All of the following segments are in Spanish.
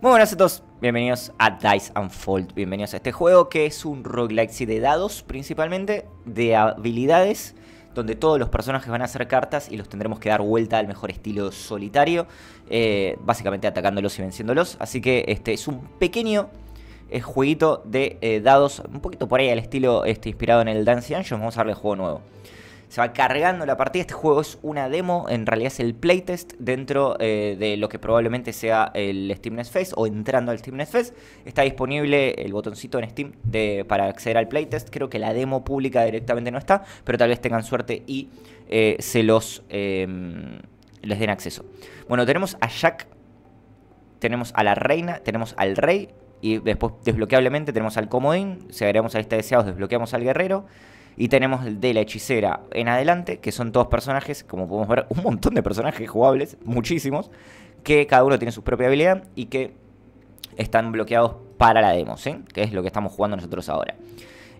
Muy buenas a todos, bienvenidos a Dice Unfold, bienvenidos a este juego que es un roguelike de dados principalmente, de habilidades, donde todos los personajes van a hacer cartas y los tendremos que dar vuelta al mejor estilo solitario, eh, básicamente atacándolos y venciéndolos, así que este es un pequeño eh, jueguito de eh, dados, un poquito por ahí al estilo este, inspirado en el Dance Angels, vamos a darle juego nuevo se va cargando la partida. Este juego es una demo, en realidad es el playtest dentro eh, de lo que probablemente sea el Steam Next o entrando al Steam Next Fest. Está disponible el botoncito en Steam para acceder al playtest. Creo que la demo pública directamente no está, pero tal vez tengan suerte y eh, se los em, les den acceso. Bueno, tenemos a Jack, tenemos a la reina, tenemos al rey. Y después desbloqueablemente tenemos al comodín, si agregamos a este deseados desbloqueamos al guerrero, y tenemos de la hechicera en adelante, que son todos personajes, como podemos ver, un montón de personajes jugables, muchísimos, que cada uno tiene su propia habilidad y que están bloqueados para la demo, Que es lo que estamos jugando nosotros ahora.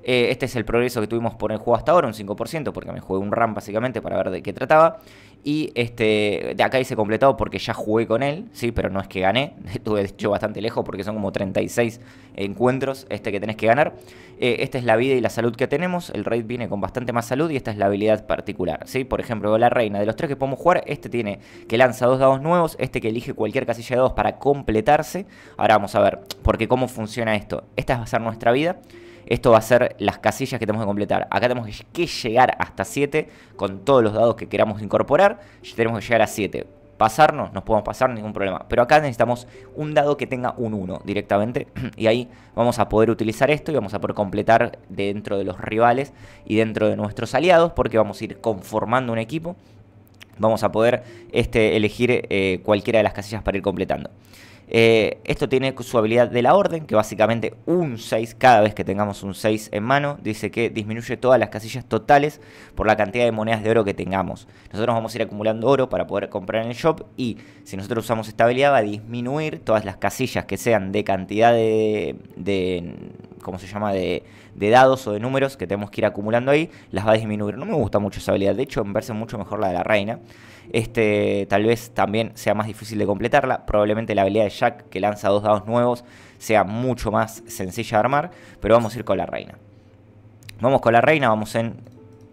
Eh, este es el progreso que tuvimos por el juego hasta ahora, un 5%, porque me jugué un RAM básicamente para ver de qué trataba. Y este, de acá dice completado porque ya jugué con él, sí, pero no es que gané. Estuve de hecho bastante lejos porque son como 36 encuentros este que tenés que ganar. Eh, esta es la vida y la salud que tenemos. El raid viene con bastante más salud y esta es la habilidad particular, sí. Por ejemplo, la reina. De los tres que podemos jugar, este tiene que lanza dos dados nuevos, este que elige cualquier casilla de dados para completarse. Ahora vamos a ver, porque cómo funciona esto. Esta va a ser nuestra vida. Esto va a ser las casillas que tenemos que completar. Acá tenemos que llegar hasta 7 con todos los dados que queramos incorporar. Tenemos que llegar a 7 pasarnos, nos podemos pasar, ningún problema. Pero acá necesitamos un dado que tenga un 1 directamente. Y ahí vamos a poder utilizar esto y vamos a poder completar dentro de los rivales y dentro de nuestros aliados. Porque vamos a ir conformando un equipo. Vamos a poder este, elegir eh, cualquiera de las casillas para ir completando. Eh, esto tiene su habilidad de la orden, que básicamente un 6, cada vez que tengamos un 6 en mano, dice que disminuye todas las casillas totales por la cantidad de monedas de oro que tengamos. Nosotros vamos a ir acumulando oro para poder comprar en el shop y si nosotros usamos esta habilidad va a disminuir todas las casillas que sean de cantidad de... de ¿Cómo se llama? De, de dados o de números que tenemos que ir acumulando ahí, las va a disminuir. No me gusta mucho esa habilidad, de hecho me parece mucho mejor la de la reina. Este, tal vez también sea más difícil de completarla. Probablemente la habilidad de Jack, que lanza dos dados nuevos, sea mucho más sencilla de armar. Pero vamos a ir con la reina. Vamos con la reina, vamos en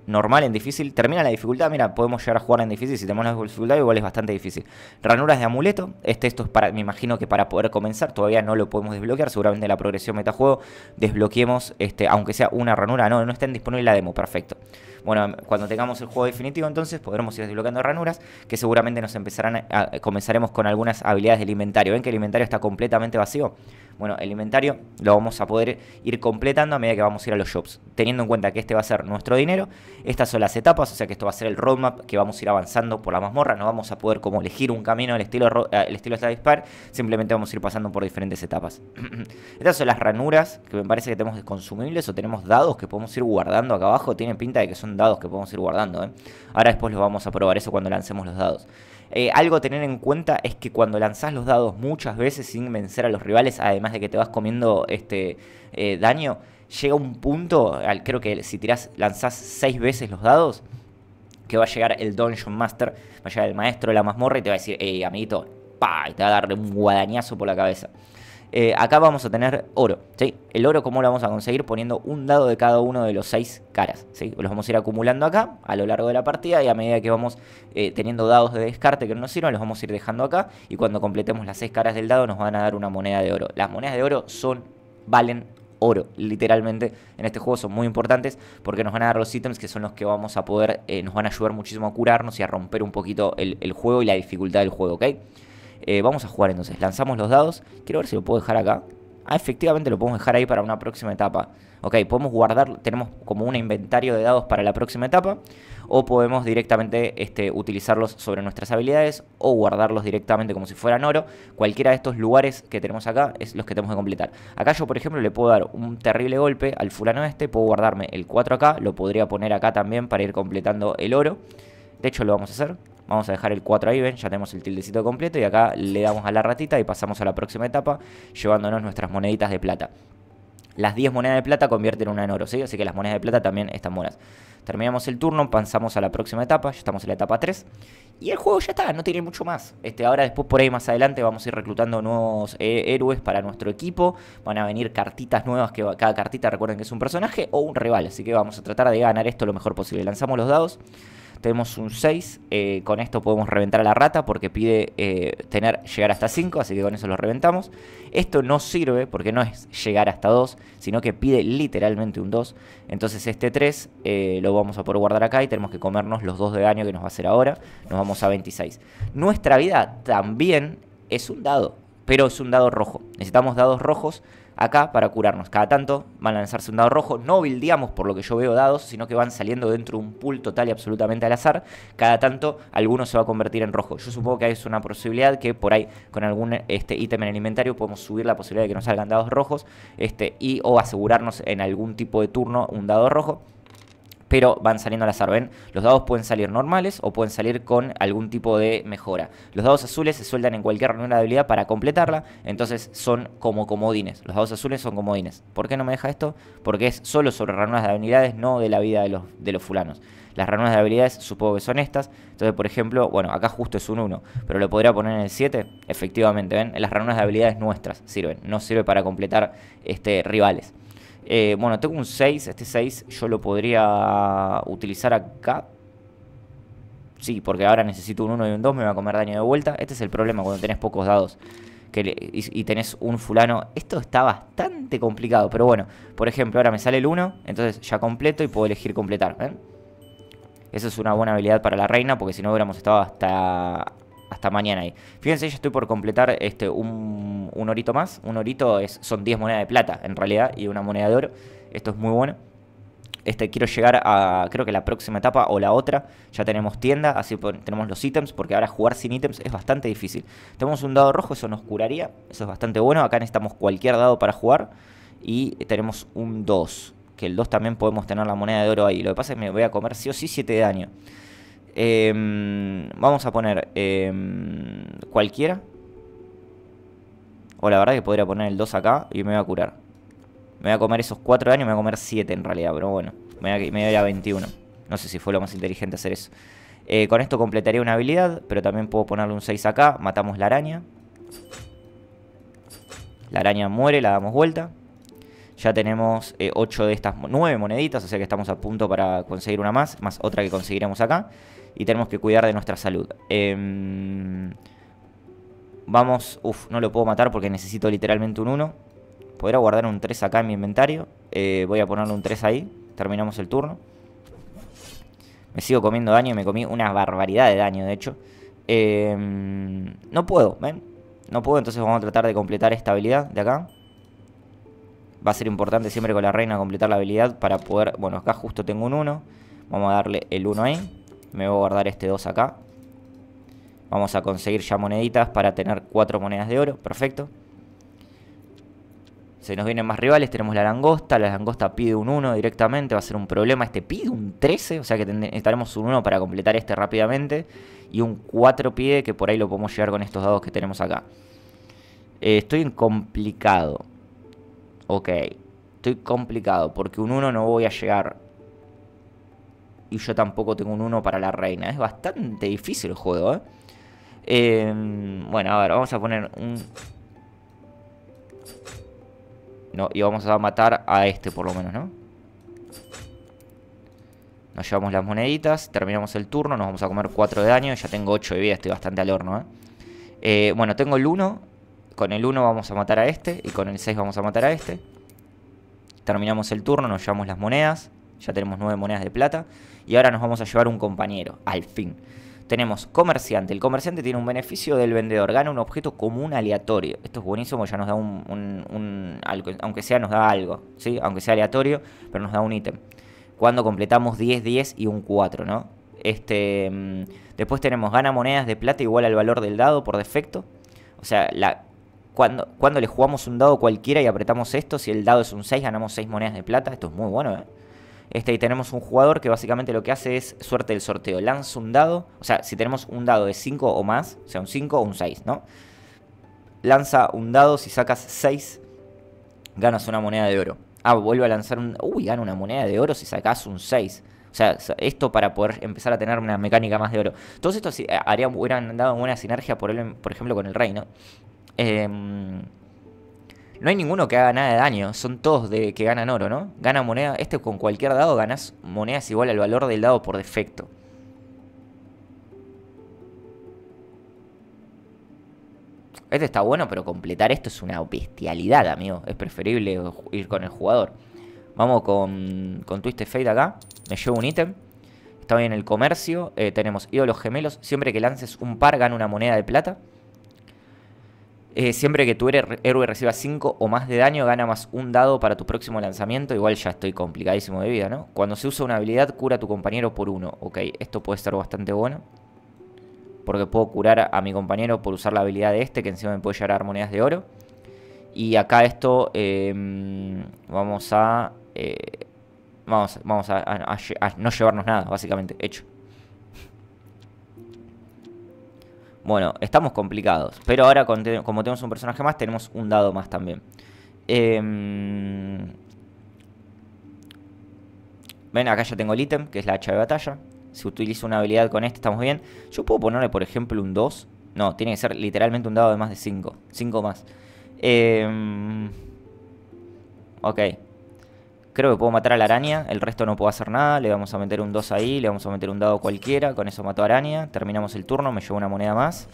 normal, en difícil. Termina la dificultad, mira, podemos llegar a jugar en difícil. Si tenemos la dificultad, igual es bastante difícil. Ranuras de amuleto. Este, esto es para, me imagino que para poder comenzar. Todavía no lo podemos desbloquear. Seguramente la progresión metajuego desbloqueemos, este, aunque sea una ranura. No, no está en disponible la demo. Perfecto. Bueno, cuando tengamos el juego definitivo, entonces podremos ir desbloqueando ranuras. Que seguramente nos empezarán. comenzaremos con algunas habilidades del inventario. ¿Ven que el inventario está completamente vacío? Bueno, el inventario lo vamos a poder ir completando a medida que vamos a ir a los shops, teniendo en cuenta que este va a ser nuestro dinero, estas son las etapas, o sea que esto va a ser el roadmap que vamos a ir avanzando por la mazmorra, no vamos a poder como elegir un camino al estilo, el estilo dispar. Eh, simplemente vamos a ir pasando por diferentes etapas. estas son las ranuras que me parece que tenemos consumibles o tenemos dados que podemos ir guardando acá abajo, tienen pinta de que son dados que podemos ir guardando, ¿eh? ahora después los vamos a probar eso cuando lancemos los dados. Eh, algo a tener en cuenta es que cuando lanzás los dados muchas veces sin vencer a los rivales, además de que te vas comiendo este eh, daño, llega un punto, creo que si tirás, lanzás seis veces los dados, que va a llegar el Dungeon Master, va a llegar el maestro de la mazmorra y te va a decir, hey, amiguito, pa, y te va a darle un guadañazo por la cabeza. Eh, acá vamos a tener oro, ¿sí? El oro, ¿cómo lo vamos a conseguir? Poniendo un dado de cada uno de los seis caras, ¿sí? Los vamos a ir acumulando acá a lo largo de la partida y a medida que vamos eh, teniendo dados de descarte que no nos sirven, los vamos a ir dejando acá y cuando completemos las seis caras del dado nos van a dar una moneda de oro. Las monedas de oro son, valen oro, literalmente en este juego son muy importantes porque nos van a dar los ítems que son los que vamos a poder, eh, nos van a ayudar muchísimo a curarnos y a romper un poquito el, el juego y la dificultad del juego, ¿ok? Eh, vamos a jugar entonces. Lanzamos los dados. Quiero ver si lo puedo dejar acá. Ah, efectivamente lo podemos dejar ahí para una próxima etapa. Ok, podemos guardar, tenemos como un inventario de dados para la próxima etapa. O podemos directamente este, utilizarlos sobre nuestras habilidades o guardarlos directamente como si fueran oro. Cualquiera de estos lugares que tenemos acá es los que tenemos que completar. Acá yo, por ejemplo, le puedo dar un terrible golpe al fulano este. Puedo guardarme el 4 acá, lo podría poner acá también para ir completando el oro. De hecho, lo vamos a hacer. Vamos a dejar el 4 ahí, ven, ya tenemos el tildecito completo y acá le damos a la ratita y pasamos a la próxima etapa llevándonos nuestras moneditas de plata. Las 10 monedas de plata convierten una en oro, ¿sí? Así que las monedas de plata también están buenas. Terminamos el turno, pasamos a la próxima etapa, ya estamos en la etapa 3. Y el juego ya está, no tiene mucho más. Este, ahora después por ahí más adelante vamos a ir reclutando nuevos eh, héroes para nuestro equipo. Van a venir cartitas nuevas, que cada cartita recuerden que es un personaje o un rival. Así que vamos a tratar de ganar esto lo mejor posible. Lanzamos los dados tenemos un 6. Eh, con esto podemos reventar a la rata porque pide eh, tener, llegar hasta 5, así que con eso lo reventamos. Esto no sirve porque no es llegar hasta 2, sino que pide literalmente un 2. Entonces este 3 eh, lo vamos a poder guardar acá y tenemos que comernos los 2 de daño que nos va a hacer ahora. Nos vamos a 26. Nuestra vida también es un dado, pero es un dado rojo. Necesitamos dados rojos acá para curarnos. Cada tanto van a lanzarse un dado rojo, no bildeamos por lo que yo veo dados, sino que van saliendo dentro de un pool total y absolutamente al azar. Cada tanto alguno se va a convertir en rojo. Yo supongo que es una posibilidad que por ahí con algún este, ítem en el inventario podemos subir la posibilidad de que nos salgan dados rojos este, y o asegurarnos en algún tipo de turno un dado rojo pero van saliendo al azar, ¿ven? Los dados pueden salir normales o pueden salir con algún tipo de mejora. Los dados azules se sueltan en cualquier ranura de habilidad para completarla, entonces son como comodines. Los dados azules son comodines. ¿Por qué no me deja esto? Porque es solo sobre ranuras de habilidades, no de la vida de los, de los fulanos. Las ranuras de habilidades supongo que son estas. Entonces, por ejemplo, bueno, acá justo es un 1, pero lo podría poner en el 7. Efectivamente, ¿ven? Las ranuras de habilidades nuestras sirven, no sirve para completar este, rivales. Eh, bueno, tengo un 6. Este 6 yo lo podría utilizar acá. Sí, porque ahora necesito un 1 y un 2. Me va a comer daño de vuelta. Este es el problema cuando tenés pocos dados. Que y, tenés un fulano. Esto está bastante complicado. Pero bueno, por ejemplo, ahora me sale el 1. Entonces ya completo y puedo elegir completar. ¿eh? Esa es una buena habilidad para la reina. Porque si no hubiéramos estado hasta hasta mañana ahí. Fíjense, ya estoy por completar este, un, un orito más. Un orito es, son 10 monedas de plata, en realidad, y una moneda de oro. Esto es muy bueno. Este, quiero llegar a, creo que la próxima etapa o la otra, ya tenemos tienda, así tenemos los ítems, porque ahora jugar sin ítems es bastante difícil. Tenemos un dado rojo, eso nos curaría, eso es bastante bueno, acá necesitamos cualquier dado para jugar, y tenemos un 2, que el 2 también podemos tener la moneda de oro ahí, lo que pasa es que me voy a comer sí o sí 7 de daño. Em, vamos a poner em, cualquiera. O la verdad que podría poner el 2 acá y me voy a curar. Me voy a comer esos 4 daños, me voy a comer 7 en realidad, pero bueno. Me voy a, me a 21. No sé si fue lo más inteligente hacer eso. Eh, con esto completaría una habilidad, pero también puedo ponerle un 6 acá. Matamos la araña. La araña muere, la damos vuelta. Ya tenemos 8 eh, de estas 9 moneditas, o sea que estamos a punto para conseguir una más, más otra que conseguiremos acá y tenemos que cuidar de nuestra salud. Em, vamos, uff, no lo puedo matar porque necesito literalmente un 1. Podría guardar un 3 acá en mi inventario. Eh, voy a ponerle un 3 ahí. Terminamos el turno. Me sigo comiendo daño y me comí una barbaridad de daño, de hecho. Em, no puedo, ¿ven? No puedo, entonces vamos a tratar de completar esta habilidad de acá. Va a ser importante siempre con la reina completar la habilidad para poder... Bueno, acá justo tengo un 1. Vamos a darle el 1 ahí me voy a guardar este 2 acá. Vamos a conseguir ya moneditas para tener 4 monedas de oro, perfecto. Se nos vienen más rivales, tenemos la langosta, la langosta pide un 1 directamente, va a ser un problema. Este pide un 13, o sea que necesitaremos un 1 para completar este rápidamente. Y un 4 pide que por ahí lo podemos llegar con estos dados que tenemos acá. Eh, estoy complicado. Ok, estoy complicado porque un 1 no voy a llegar y yo tampoco tengo un 1 para la reina. Es bastante difícil el juego, ¿eh? em, bueno, a ver, vamos a poner un... No, y vamos a matar a este por lo menos, ¿no? Nos llevamos las moneditas, terminamos el turno, nos vamos a comer 4 de daño. Ya tengo 8 de vida, estoy bastante al horno, eh, eh bueno, tengo el 1. Con el 1 vamos a matar a este y con el 6 vamos a matar a este. Terminamos el turno, nos llevamos las monedas. Ya tenemos 9 monedas de plata y ahora nos vamos a llevar un compañero, al fin. Tenemos comerciante. El comerciante tiene un beneficio del vendedor. Gana un objeto común aleatorio. Esto es buenísimo, ya nos da un, algo, aunque sea nos da algo, ¿sí? Aunque sea aleatorio, pero nos da un ítem. Cuando completamos 10, 10 y un 4, ¿no? Este, mm, después tenemos gana monedas de plata igual al valor del dado por defecto. O sea, la, cuando, cuando le jugamos un dado cualquiera y apretamos esto, si el dado es un 6, ganamos 6 monedas de plata. Esto es muy bueno, ¿eh? Este, y tenemos un jugador que básicamente lo que hace es suerte del sorteo. Lanza un dado, o sea, si tenemos un dado de 5 o más, o sea, un 5 o un 6, ¿no? Lanza un dado, si sacas 6, ganas una moneda de oro. Ah, vuelve a lanzar un... Uy, gana una moneda de oro si sacas un 6. O sea, esto para poder empezar a tener una mecánica más de oro. Todos estos eh, harían, hubieran dado buena sinergia, por, ejemplo, con el ¿no? Eh, no hay ninguno que haga nada de daño, son todos de que ganan oro, ¿no? Gana moneda, este con cualquier dado ganas monedas igual al valor del dado por defecto. Este está bueno, pero completar esto es una bestialidad, amigo. Es preferible ir con el jugador. Vamos con, con Twisted Fate acá. Me llevo un ítem. Está bien el comercio. Eh, tenemos ídolos gemelos. Siempre que lances un par, gana una moneda de plata. Eh, siempre que tu héroe reciba 5 o más de daño, gana más un dado para tu próximo lanzamiento. Igual ya estoy complicadísimo de vida, ¿no? Cuando se usa una habilidad, cura a tu compañero por uno Ok, esto puede ser bastante bueno. Porque puedo curar a mi compañero por usar la habilidad de este, que encima me puede llevar a monedas de oro. Y acá esto, em, vamos a... Eh, vamos, vamos a no llevarnos nada, básicamente, hecho. Bueno, estamos complicados. Pero ahora, como tenemos un personaje más, tenemos un dado más también. Em, ven, acá ya tengo el ítem, que es la hacha de batalla. Si utilizo una habilidad con este, estamos bien. Yo puedo ponerle, por ejemplo, un 2. No, tiene que ser literalmente un dado de más de 5. 5 más. Em, ok. Creo que puedo matar a la araña, el resto no puedo hacer nada. Le vamos a meter un 2 ahí, le vamos a meter un dado cualquiera. Con eso mató a araña. Terminamos el turno, me llevo una moneda más.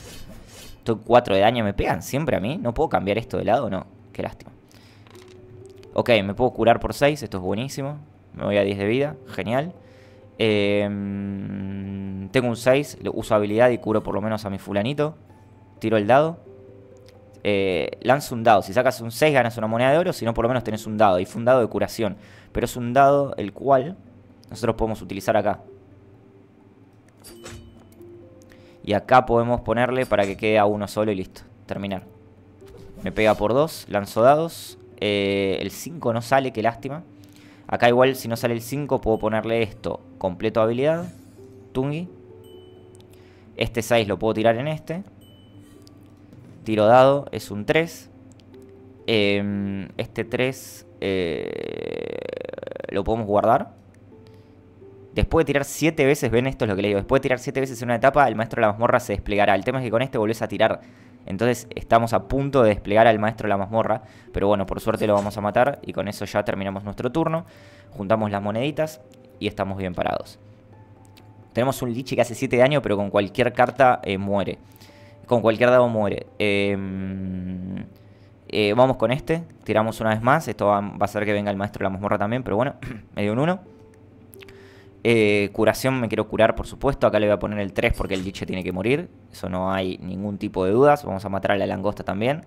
Estoy 4 de daño, me pegan siempre a mí. ¿No puedo cambiar esto de lado? No, qué lástima. Ok, me puedo curar por 6, esto es buenísimo. Me voy a 10 de vida, genial. Em, tengo un 6, uso habilidad y curo por lo menos a mi fulanito. Tiro el dado eh, lanzo un dado. Si sacas un 6 ganas una moneda de oro, si no por lo menos tenés un dado. Y fue un dado de curación. Pero es un dado el cual nosotros podemos utilizar acá. Y acá podemos ponerle para que quede a uno solo y listo. Terminar. Me pega por 2, lanzo dados. Eh, el 5 no sale, qué lástima. Acá igual si no sale el 5 puedo ponerle esto. Completo habilidad. Tungi. Este 6 lo puedo tirar en este. Tiro dado es un 3. Em, este 3 eh, lo podemos guardar. Después de tirar 7 veces, ven, esto es lo que le digo. Después de tirar 7 veces en una etapa, el maestro de la mazmorra se desplegará. El tema es que con este volvés a tirar. Entonces estamos a punto de desplegar al maestro de la mazmorra. Pero bueno, por suerte lo vamos a matar. Y con eso ya terminamos nuestro turno. Juntamos las moneditas y estamos bien parados. Tenemos un Lichi que hace 7 daño, pero con cualquier carta eh, muere. Con cualquier dado muere. Em, eh, vamos con este. Tiramos una vez más. Esto va, a hacer que venga el maestro de la mazmorra también, pero bueno, me dio un 1. Eh, curación, me quiero curar, por supuesto. Acá le voy a poner el 3 porque el liche tiene que morir. Eso no hay ningún tipo de dudas. Vamos a matar a la langosta también.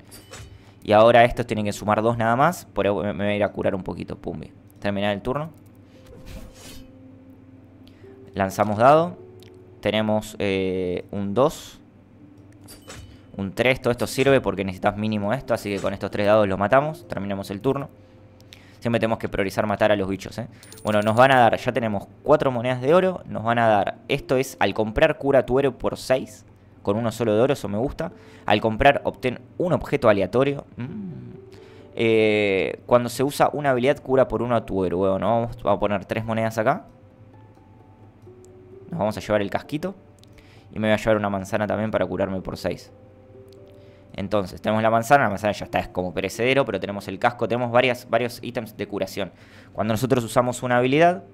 Y ahora estos tienen que sumar 2 nada más. Por eso me, voy a ir a curar un poquito. Pumbi. Terminar el turno. Lanzamos dado. Tenemos eh, un 2 un 3, todo esto sirve porque necesitas mínimo esto, así que con estos 3 dados lo matamos, terminamos el turno. Siempre tenemos que priorizar matar a los bichos, ¿eh? Bueno, nos van a dar, ya tenemos 4 monedas de oro, nos van a dar, esto es, al comprar cura tu héroe por 6, con uno solo de oro, eso me gusta. Al comprar obtén un objeto aleatorio. Mm, eh, cuando se usa una habilidad cura por uno a tu héroe, vamos, vamos a poner 3 monedas acá. Nos vamos a llevar el casquito. Y me voy a llevar una manzana también para curarme por 6. Entonces, tenemos la manzana, la manzana ya está, es como perecedero, pero tenemos el casco, tenemos varias, varios ítems de curación. Cuando nosotros usamos una habilidad,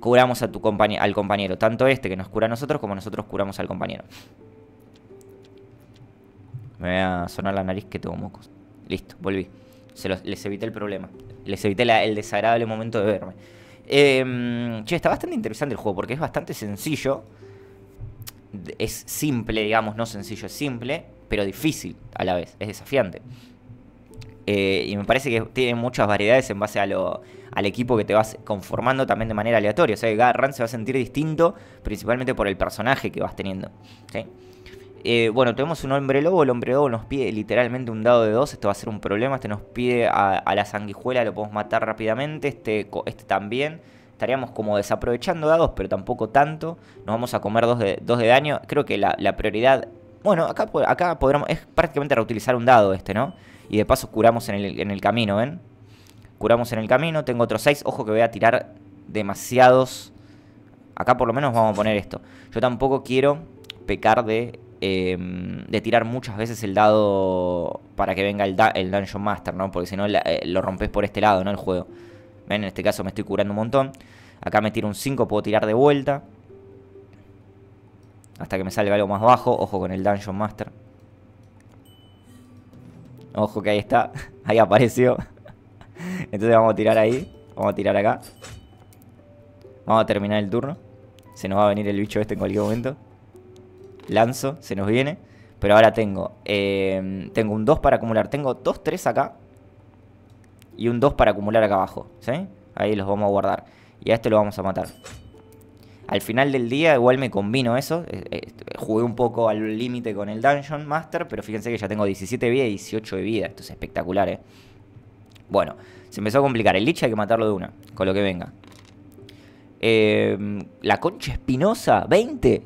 curamos a tu al compañero, tanto este que nos cura a nosotros como nosotros curamos al compañero. Me voy a sonar la nariz que tengo mocos. Listo, volví. Se les evité el problema. Les evité el desagradable momento de verme. Em, che, está bastante interesante el juego porque es bastante sencillo es simple, digamos, no sencillo, es simple, pero difícil a la vez, es desafiante. Eh, y me parece que tiene muchas variedades en base a lo, al equipo que te vas conformando también de manera aleatoria. O sea, que se va a sentir distinto, principalmente por el personaje que vas teniendo. Eh, bueno, tenemos un hombre lobo. El hombre lobo nos pide literalmente un dado de dos. Esto va a ser un problema. Este nos pide a, la sanguijuela, lo podemos matar rápidamente. Este, este también estaríamos como desaprovechando dados, pero tampoco tanto. Nos vamos a comer dos de, dos de daño. Creo que la, prioridad... Bueno, acá, acá podremos... Es prácticamente reutilizar un dado este, ¿no? Y de paso curamos en el, en el camino, ¿ven? Curamos en el camino. Tengo otros 6. Ojo que voy a tirar demasiados... Acá por lo menos vamos a poner esto. Yo tampoco quiero pecar de, em, tirar muchas veces el dado para que venga el, el Dungeon Master, ¿no? Porque si no eh, lo rompes por este lado, ¿no? El juego. ¿Ven? En este caso me estoy curando un montón. Acá me tiro un 5, puedo tirar de vuelta. Hasta que me salga algo más bajo. Ojo con el Dungeon Master. Ojo que ahí está. Ahí apareció. Entonces vamos a tirar ahí. Vamos a tirar acá. Vamos a terminar el turno. Se nos va a venir el bicho este en cualquier momento. Lanzo, se nos viene. Pero ahora tengo eh, tengo un 2 para acumular. Tengo 2-3 acá y un 2 para acumular acá abajo, ¿sí? Ahí los vamos a guardar. Y a este lo vamos a matar. Al final del día igual me combino eso. Eh, eh, jugué un poco al límite con el Dungeon Master, pero fíjense que ya tengo 17 de vida y 18 de vida. Esto es espectacular, ¿eh? Bueno, se empezó a complicar. El Lich hay que matarlo de una, con lo que venga. Eh, la concha espinosa, 20.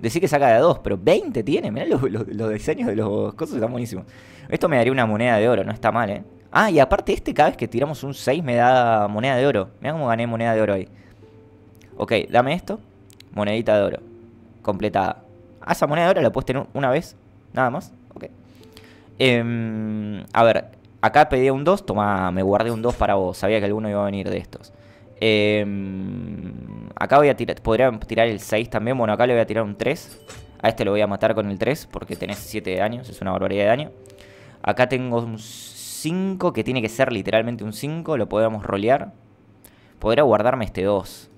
Decí que saca de 2, pero 20 tiene. Mirá los, los diseños de los cosas, están buenísimos. Esto me daría una moneda de oro, no está mal, ¿eh? Ah, y aparte este cada vez que tiramos un 6 me da moneda de oro. Mira cómo gané moneda de oro ahí. Ok, dame esto. Monedita de oro. Completada. Ah, esa moneda de oro la puedes tener una vez. Nada más. Ok. Em, a ver, acá pedí un 2. Toma, me guardé un 2 para vos. Sabía que alguno iba a venir de estos. Em, acá voy a tirar. Podría tirar el 6 también. Bueno, acá le voy a tirar un 3. A este lo voy a matar con el 3 porque tenés 7 de daño. Es una barbaridad de daño. Acá tengo un 5, que tiene que ser literalmente un 5, lo podemos rolear. Podría guardarme este 2.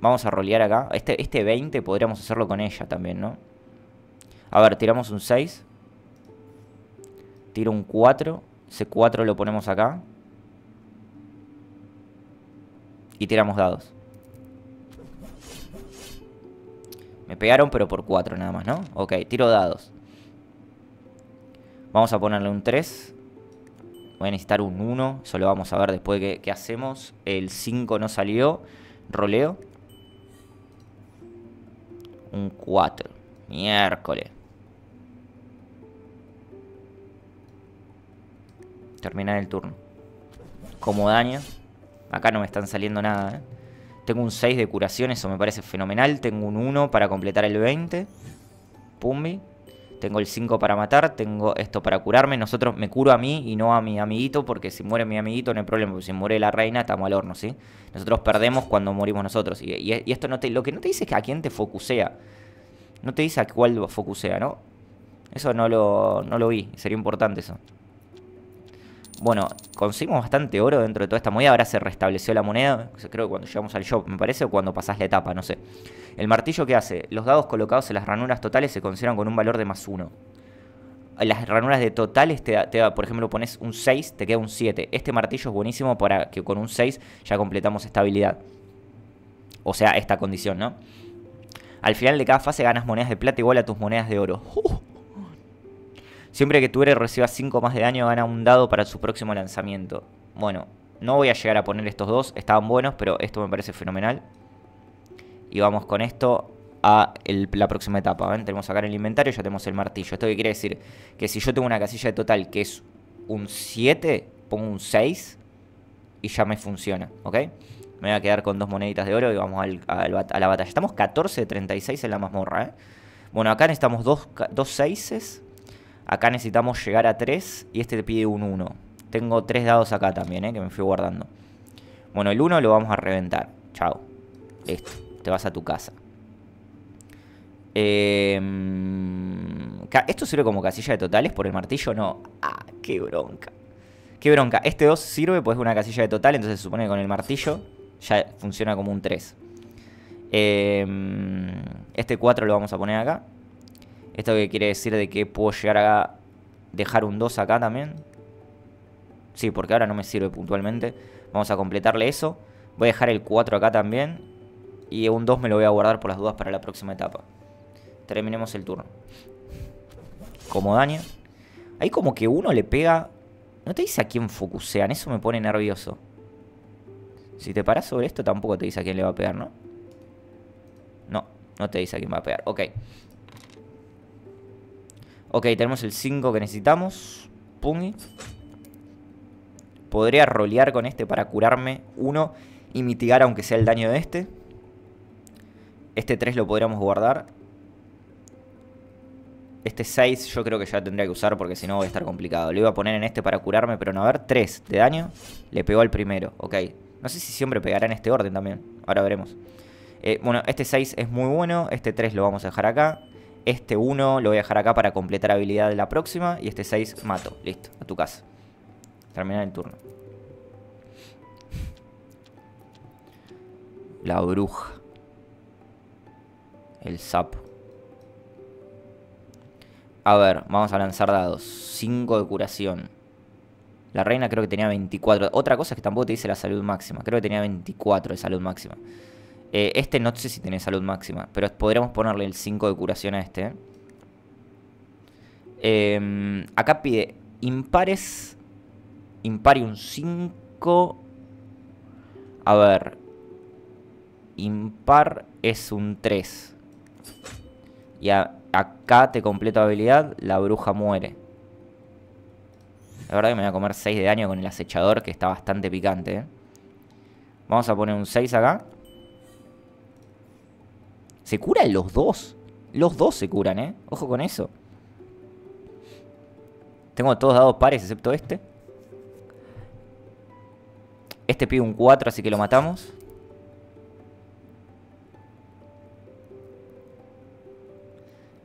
Vamos a rolear acá. Este, este 20 podríamos hacerlo con ella también, ¿no? A ver, tiramos un 6. Tiro un 4. Ese 4 lo ponemos acá. Y tiramos dados. Me pegaron, pero por 4 nada más, ¿no? Ok, tiro dados. Vamos a ponerle un 3. Voy a necesitar un 1. Eso lo vamos a ver después de qué hacemos. El 5 no salió. Roleo. Un 4. Miércoles. Terminar el turno. Como daño. Acá no me están saliendo nada. ¿eh? Tengo un 6 de curación. Eso me parece fenomenal. Tengo un 1 para completar el 20. Pumbi tengo el 5 para matar, tengo esto para curarme, nosotros me curo a mí y no a mi amiguito, porque si muere mi amiguito no hay problema, porque si muere la reina estamos al horno, ¿sí? Nosotros perdemos cuando morimos nosotros. Y, esto no te, lo que no te dice es que a quién te focusea. No te dice a cuál focusea, ¿no? Eso no lo, no lo vi, sería importante eso. Bueno, conseguimos bastante oro dentro de toda esta moneda. Ahora se restableció la moneda. Creo que cuando llegamos al shop, me parece, o cuando pasás la etapa, no sé. El martillo, ¿qué hace? Los dados colocados en las ranuras totales se consideran con un valor de más 1. Las ranuras de totales te por ejemplo, pones un 6, te queda un 7. Este martillo es buenísimo para que con un 6 ya completamos esta habilidad. O sea, esta condición, ¿no? Al final de cada fase ganas monedas de plata igual a tus monedas de oro. Uh. Siempre que tú eres reciba 5 más de daño, gana un dado para su próximo lanzamiento. Bueno, no voy a llegar a poner estos dos, estaban buenos, pero esto me parece fenomenal. Y vamos con esto a la próxima etapa. Tenemos acá en el inventario, ya tenemos el martillo. ¿Esto quiere decir? Que si yo tengo una casilla de total que es un 7, pongo un 6 y ya me funciona, ¿ok? Me voy a quedar con dos moneditas de oro y vamos a la batalla. Estamos 14 de 36 en la mazmorra, ¿eh? Bueno, acá necesitamos dos, dos Acá necesitamos llegar a 3 y este te pide un 1. Tengo 3 dados acá también, eh, que me fui guardando. Bueno, el 1 lo vamos a reventar. Chao. Listo. Te vas a tu casa. Em, ¿Esto sirve como casilla de totales por el martillo? No. Ah, qué bronca. Qué bronca. Este 2 sirve pues es una casilla de total, entonces se supone que con el martillo ya funciona como un 3. Em, este 4 lo vamos a poner acá. ¿Esto que quiere decir de que puedo llegar a dejar un 2 acá también? Sí, porque ahora no me sirve puntualmente. Vamos a completarle eso. Voy a dejar el 4 acá también. Y un 2 me lo voy a guardar por las dudas para la próxima etapa. Terminemos el turno. Como daño. Hay como que uno le pega... No te dice a quién focusean, eso me pone nervioso. Si te paras sobre esto tampoco te dice a quién le va a pegar, ¿no? No, no te dice a quién va a pegar. Ok, Ok, tenemos el 5 que necesitamos. Pungi. Podría rolear con este para curarme uno y mitigar aunque sea el daño de este. Este 3 lo podríamos guardar. Este 6 yo creo que ya tendría que usar porque si no voy a estar complicado. Lo iba a poner en este para curarme, pero no, a ver, 3 de daño. Le pegó al primero, ok. No sé si siempre pegará en este orden también. Ahora veremos. Eh, bueno, este 6 es muy bueno. Este 3 lo vamos a dejar acá. Este 1 lo voy a dejar acá para completar habilidad de la próxima. Y este 6 mato. Listo, a tu casa. Terminar el turno. La bruja. El sapo. A ver, vamos a lanzar dados. 5 de curación. La reina creo que tenía 24. Otra cosa es que tampoco te dice la salud máxima. Creo que tenía 24 de salud máxima. Eh, este no sé si tiene salud máxima, pero podríamos ponerle el 5 de curación a este. Em, acá pide impares, un 5. A ver, impar es un 3. Y acá te completo habilidad, la bruja muere. La verdad que me voy a comer 6 de daño con el acechador, que está bastante picante. Vamos a poner un 6 acá. Se curan los dos. Los dos se curan, ¿eh? Ojo con eso. Tengo todos dados pares excepto este. Este pide un 4, así que lo matamos.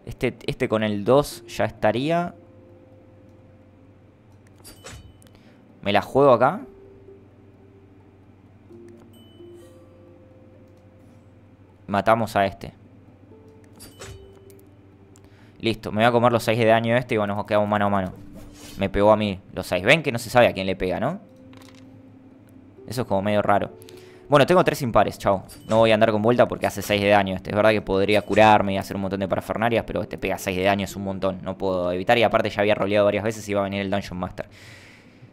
Este, este con el 2 ya estaría. Me la juego acá. matamos a este. Listo, me voy a comer los 6 de daño este y bueno, nos quedamos mano a mano. Me pegó a mí los 6. Ven que no se sabe a quién le pega, ¿no? Eso es como medio raro. Bueno, tengo 3 impares, chao. No voy a andar con vuelta porque hace 6 de daño este. Es verdad que podría curarme y hacer un montón de parafernarias, pero este pega 6 de daño, es un montón. No puedo evitar y aparte ya había roleado varias veces y iba a venir el Dungeon Master.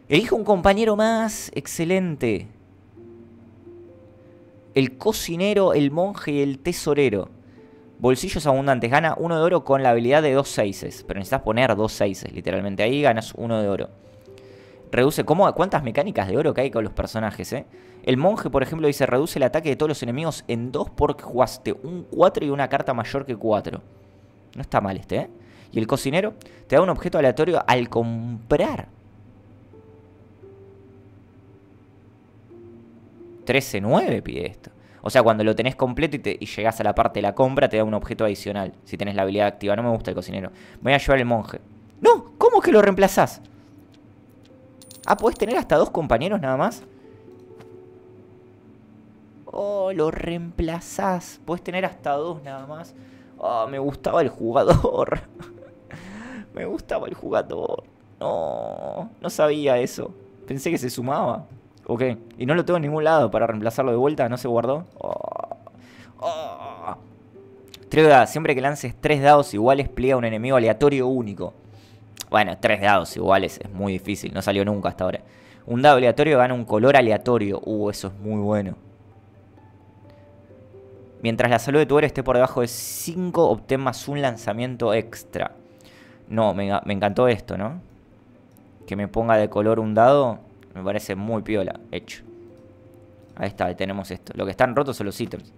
Elijo un compañero más. Excelente el cocinero, el monje y el tesorero. Bolsillos abundantes. Gana uno de oro con la habilidad de dos seises. Pero necesitas poner dos seises, literalmente. Ahí ganas uno de oro. Reduce. ¿cómo, ¿Cuántas mecánicas de oro que hay con los personajes, eh? El monje, por ejemplo, dice: reduce el ataque de todos los enemigos en dos porque jugaste un 4 y una carta mayor que 4. No está mal este, ¿eh? Y el cocinero te da un objeto aleatorio al comprar 13.9 pide esto. O sea, cuando lo tenés completo y, llegas llegás a la parte de la compra, te da un objeto adicional. Si tenés la habilidad activa. No me gusta el cocinero. Voy a llevar al monje. No, ¿cómo que lo reemplazás? Ah, puedes tener hasta dos compañeros nada más? Oh, lo reemplazás. puedes tener hasta dos nada más. Oh, me gustaba el jugador. me gustaba el jugador. No, no sabía eso. Pensé que se sumaba. Ok, Y no lo tengo en ningún lado para reemplazarlo de vuelta, no se guardó. Oh. oh. siempre que lances tres dados iguales, pliega un enemigo aleatorio único. Bueno, tres dados iguales es muy difícil, no salió nunca hasta ahora. Un dado aleatorio gana un color aleatorio. Uh, eso es muy bueno. Mientras la salud de tu héroe esté por debajo de 5, obtén más un lanzamiento extra. No, me, me encantó esto, ¿no? Que me ponga de color un dado. Me parece muy piola, hecho. Ahí está, ahí tenemos esto. Lo que están rotos son los ítems.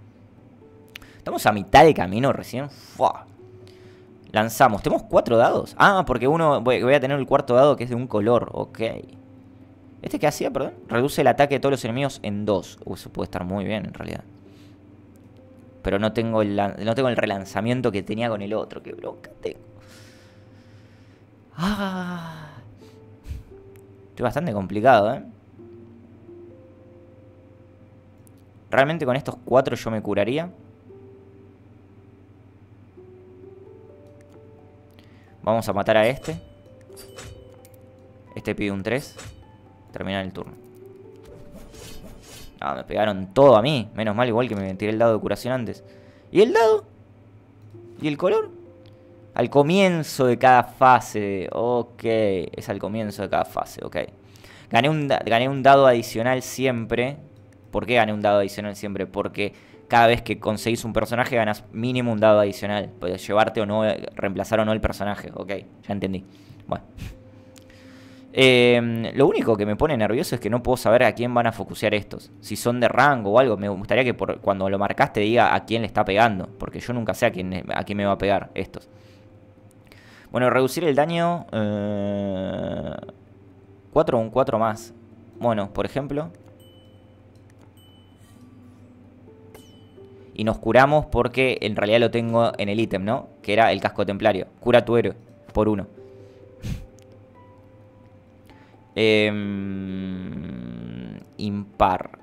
Estamos a mitad de camino recién. Fua. Lanzamos. ¿Tenemos cuatro dados? Ah, porque uno... Voy a tener el cuarto dado que es de un color. Ok. ¿Este qué hacía, perdón? Reduce el ataque de todos los enemigos en dos. Uy, uh, eso puede estar muy bien, en realidad. Pero no tengo el, no tengo el relanzamiento que tenía con el otro. Qué bronca tengo. Ah... Es bastante complicado, ¿eh? Realmente con estos cuatro yo me curaría. Vamos a matar a este. Este pide un 3. Terminar el turno. Ah, me pegaron todo a mí. Menos mal, igual que me tiré el dado de curación antes. ¿Y el dado? ¿Y el color? Al comienzo de cada fase. Ok, es al comienzo de cada fase, ok. Gané un, gané un dado adicional siempre. ¿Por qué gané un dado adicional siempre? Porque cada vez que conseguís un personaje ganas mínimo un dado adicional. Puedes llevarte o no, eh, reemplazar o no el personaje. Ok, ya entendí. Bueno. Em, lo único que me pone nervioso es que no puedo saber a quién van a focusear estos. Si son de rango o algo. Me gustaría que cuando lo marcaste diga a quién le está pegando. Porque yo nunca sé quién, a quién me va a pegar estos. Bueno, reducir el daño... 4 eh, un 4 más. Bueno, por ejemplo. Y nos curamos porque en realidad lo tengo en el ítem, ¿no? Que era el casco templario. Cura tu héroe por uno. Em, impar.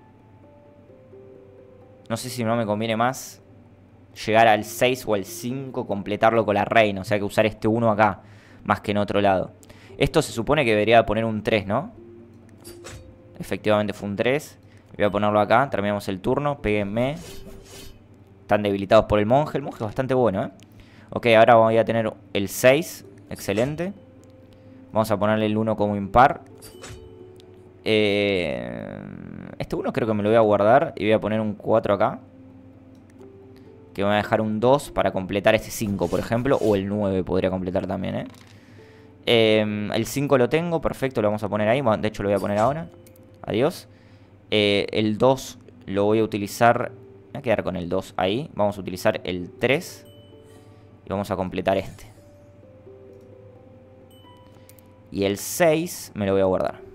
No sé si no me conviene más llegar al 6 o al 5, completarlo con la reina. O sea que usar este 1 acá, más que en otro lado. Esto se supone que debería poner un 3, ¿no? Efectivamente fue un 3. Voy a ponerlo acá, terminamos el turno, péguenme. Están debilitados por el monje. El monje es bastante bueno, ¿eh? Ok, ahora voy a tener el 6. Excelente. Vamos a ponerle el 1 como impar. Eh, este 1 creo que me lo voy a guardar y voy a poner un 4 acá que me va a dejar un 2 para completar este 5, por ejemplo, o el 9 podría completar también, ¿eh? Em, el 5 lo tengo, perfecto, lo vamos a poner ahí, de hecho lo voy a poner ahora, adiós. Eh, el 2 lo voy a utilizar, me voy a quedar con el 2 ahí, vamos a utilizar el 3 y vamos a completar este. Y el 6 me lo voy a guardar.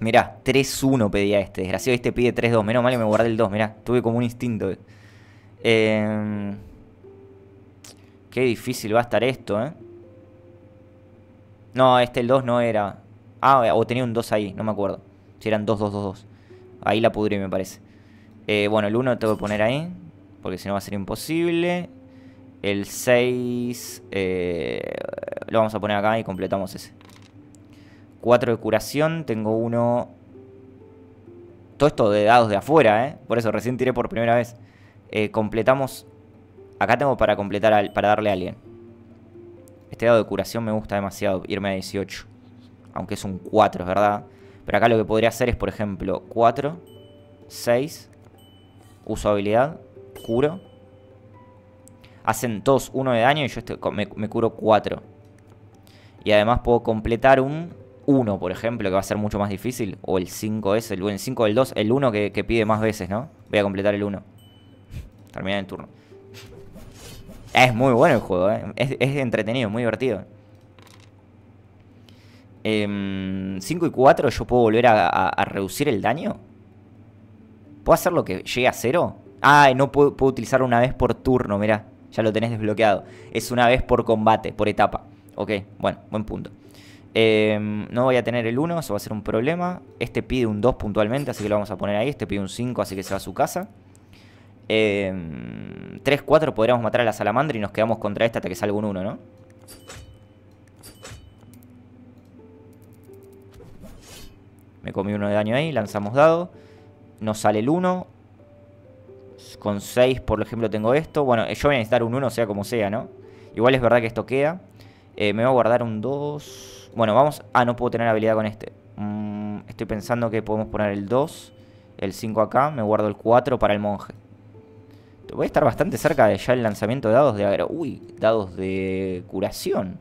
Mirá, 3-1 pedía este. Desgraciado, este pide 3-2. Menos mal que me guardé el 2. Mirá, tuve como un instinto. Eh, qué difícil va a estar esto, ¿eh? No, este el 2 no era. Ah, o tenía un 2 ahí, no me acuerdo. Si eran 2-2-2-2. Ahí la pudré, me parece. Eh, bueno, el 1 lo tengo que poner ahí. Porque si no va a ser imposible. El 6 eh, lo vamos a poner acá y completamos ese. 4 de curación, tengo uno... Todo esto de dados de afuera, ¿eh? Por eso recién tiré por primera vez. Eh, completamos... Acá tengo para completar, para darle a alguien. Este dado de curación me gusta demasiado, irme a 18. Aunque es un 4, verdad. Pero acá lo que podría hacer es, por ejemplo, 4, 6, uso habilidad, curo. Hacen todos 1 de daño y yo me, me curo 4. Y además puedo completar un 1, por ejemplo, que va a ser mucho más difícil, o el 5 es el, el 5 del 2, el 1 que, pide más veces, ¿no? Voy a completar el 1. Terminar el turno. Es muy bueno el juego, ¿eh? es, entretenido, muy divertido. 5 em, y 4 yo puedo volver a, reducir el daño. ¿Puedo hacer lo que llegue a 0? Ah, no puedo, puedo utilizar una vez por turno, mira Ya lo tenés desbloqueado. Es una vez por combate, por etapa. Ok, bueno, buen punto. Em, no voy a tener el 1, eso va a ser un problema. Este pide un 2 puntualmente, así que lo vamos a poner ahí. Este pide un 5, así que se va a su casa. 3, em, 4 podríamos matar a la salamandra y nos quedamos contra esta hasta que salga un 1, ¿no? Me comí uno de daño ahí, lanzamos dado. Nos sale el 1. Con 6, por ejemplo, tengo esto. Bueno, yo voy a necesitar un 1, sea como sea, ¿no? Igual es verdad que esto queda. Eh, me voy a guardar un 2. Bueno, vamos... Ah, no puedo tener habilidad con este. Mm, estoy pensando que podemos poner el 2, el 5 acá. Me guardo el 4 para el monje. Voy a estar bastante cerca de ya el lanzamiento de dados de agro. Uy, dados de curación.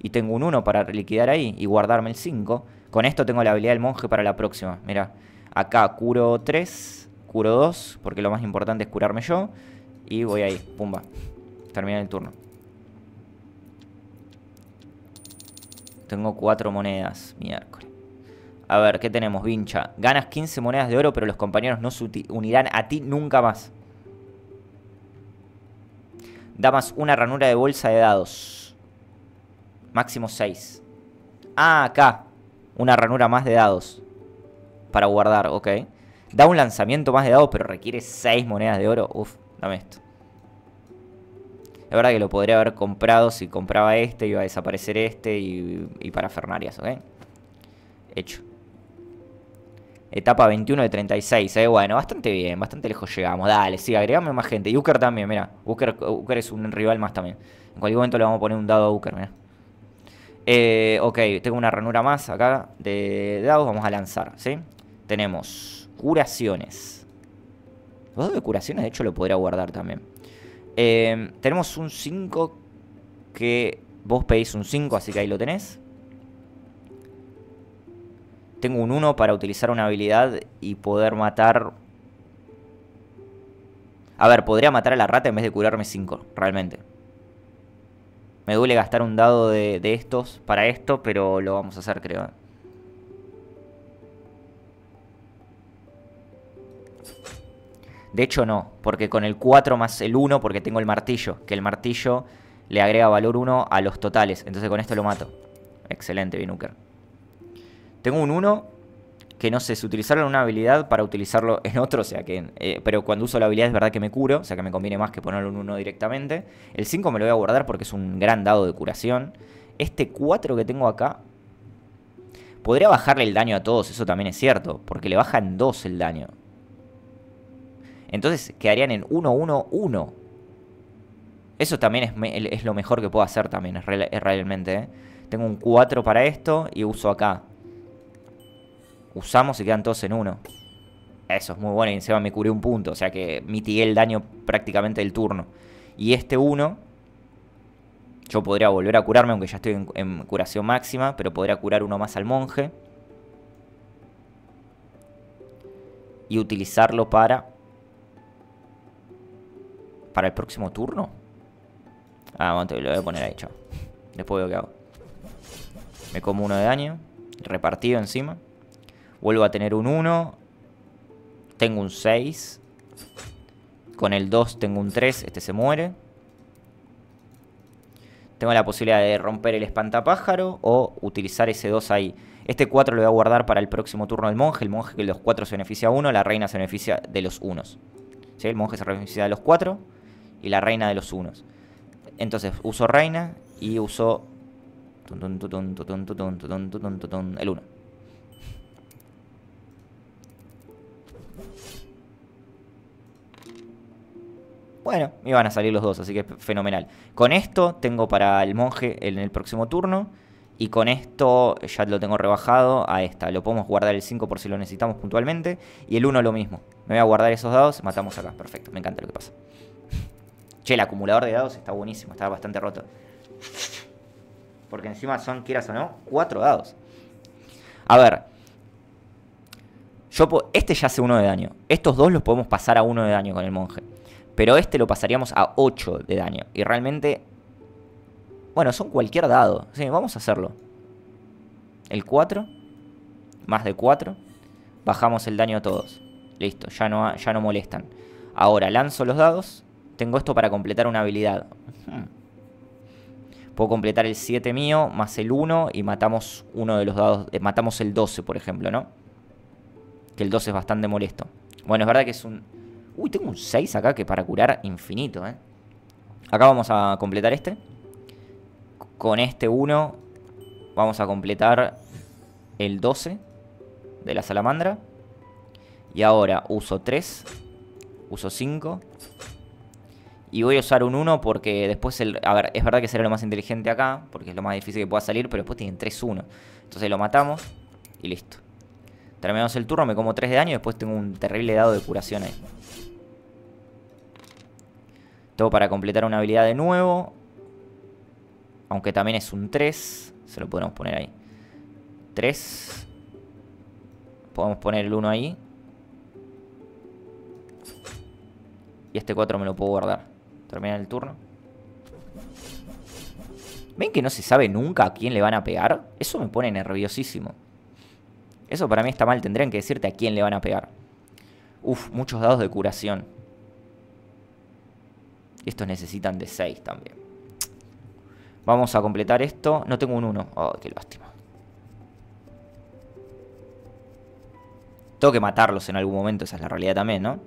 Y tengo un 1 para liquidar ahí y guardarme el 5. Con esto tengo la habilidad del monje para la próxima. Mira, acá curo 3, curo 2, porque lo más importante es curarme yo. Y voy ahí, pumba. Termina el turno. Tengo cuatro monedas, miércoles. A ver, ¿qué tenemos, vincha? Ganas 15 monedas de oro, pero los compañeros no se unirán a ti nunca más. Damas una ranura de bolsa de dados. Máximo 6. Ah, acá. Una ranura más de dados. Para guardar, ok. Da un lanzamiento más de dados, pero requiere 6 monedas de oro. Uf, dame esto. La verdad que lo podría haber comprado si compraba este, iba a desaparecer este y, para Fernarias, ¿ok? Hecho. Etapa 21 de 36, ¿eh? Bueno, bastante bien, bastante lejos llegamos. Dale, sí, agregame más gente. Y Uker también, mira. Uker, es un rival más también. En cualquier momento le vamos a poner un dado a Uker, mira. Eh, ok, tengo una ranura más acá de dados. Vamos a lanzar, ¿sí? Tenemos curaciones. Dos de curaciones, de hecho, lo podría guardar también. Em, tenemos un 5 que vos pedís un 5, así que ahí lo tenés. Tengo un 1 para utilizar una habilidad y poder matar... A ver, podría matar a la rata en vez de curarme 5, realmente. Me duele gastar un dado de, de estos para esto, pero lo vamos a hacer, creo. Eh. De hecho no, porque con el 4 más el 1, porque tengo el martillo, que el martillo le agrega valor 1 a los totales. Entonces con esto lo mato. Excelente, Binuker. Tengo un 1 que no sé, si utilizarlo en una habilidad para utilizarlo en otro, o sea que... Eh, pero cuando uso la habilidad es verdad que me curo, o sea que me conviene más que ponerlo un 1 directamente. El 5 me lo voy a guardar porque es un gran dado de curación. Este 4 que tengo acá... Podría bajarle el daño a todos, eso también es cierto, porque le en 2 el daño. Entonces quedarían en 1-1-1. Eso también es, lo mejor que puedo hacer también, es realmente. ¿eh? Tengo un 4 para esto y uso acá. Usamos y quedan todos en 1. Eso es muy bueno y encima me curé un punto. O sea que mitigué el daño prácticamente del turno. Y este 1... Yo podría volver a curarme, aunque ya estoy en curación máxima, pero podría curar uno más al monje. Y utilizarlo para para el próximo turno. Ah, bueno, lo voy a poner ahí, chao. Después veo qué hago. Me como uno de daño. Repartido encima. Vuelvo a tener un 1. Tengo un 6. Con el 2 tengo un 3. Este se muere. Tengo la posibilidad de romper el espantapájaro o utilizar ese 2 ahí. Este 4 lo voy a guardar para el próximo turno del monje. El monje que los 4 se beneficia a 1, la reina se beneficia de los 1. ¿Sí? El monje se beneficia de los 4 y la reina de los unos. Entonces uso reina y uso el 1. Bueno, iban a salir los dos, así que fenomenal. Con esto tengo para el monje en el próximo turno. Y con esto ya lo tengo rebajado a esta. Lo podemos guardar el 5 por si lo necesitamos puntualmente. Y el 1 lo mismo. Me voy a guardar esos dados. Matamos acá. Perfecto. Me encanta lo que pasa. Che, el acumulador de dados está buenísimo, está bastante roto. Porque encima son, quieras o no, cuatro dados. A ver. Yo este ya hace uno de daño. Estos dos los podemos pasar a uno de daño con el monje. Pero este lo pasaríamos a 8 de daño. Y realmente... Bueno, son cualquier dado. Sí, vamos a hacerlo. El 4. Más de 4. Bajamos el daño a todos. Listo, ya no, ya no molestan. Ahora lanzo los dados. Tengo esto para completar una habilidad. Hmm. Puedo completar el 7 mío más el 1 y matamos uno de los dados. Eh, matamos el 12, por ejemplo, ¿no? Que el 12 es bastante molesto. Bueno, es verdad que es un... Uy, tengo un 6 acá que para curar infinito, ¿eh? Acá vamos a completar este. Con este 1 vamos a completar el 12 de la salamandra. Y ahora uso 3, uso 5 y voy a usar un 1 porque después, el, a ver, es verdad que será lo más inteligente acá, porque es lo más difícil que pueda salir, pero después tienen 3-1. Entonces lo matamos y listo. Terminamos el turno, me como 3 de daño y después tengo un terrible dado de curación ahí. Tengo para completar una habilidad de nuevo. Aunque también es un 3. Se lo podemos poner ahí. 3. Podemos poner el 1 ahí. Y este 4 me lo puedo guardar. Termina el turno. ¿Ven que no se sabe nunca a quién le van a pegar? Eso me pone nerviosísimo. Eso para mí está mal. Tendrían que decirte a quién le van a pegar. Uf, muchos dados de curación. Estos necesitan de 6 también. Vamos a completar esto. No tengo un 1. Oh, qué lástima. Tengo que matarlos en algún momento. Esa es la realidad también, ¿no?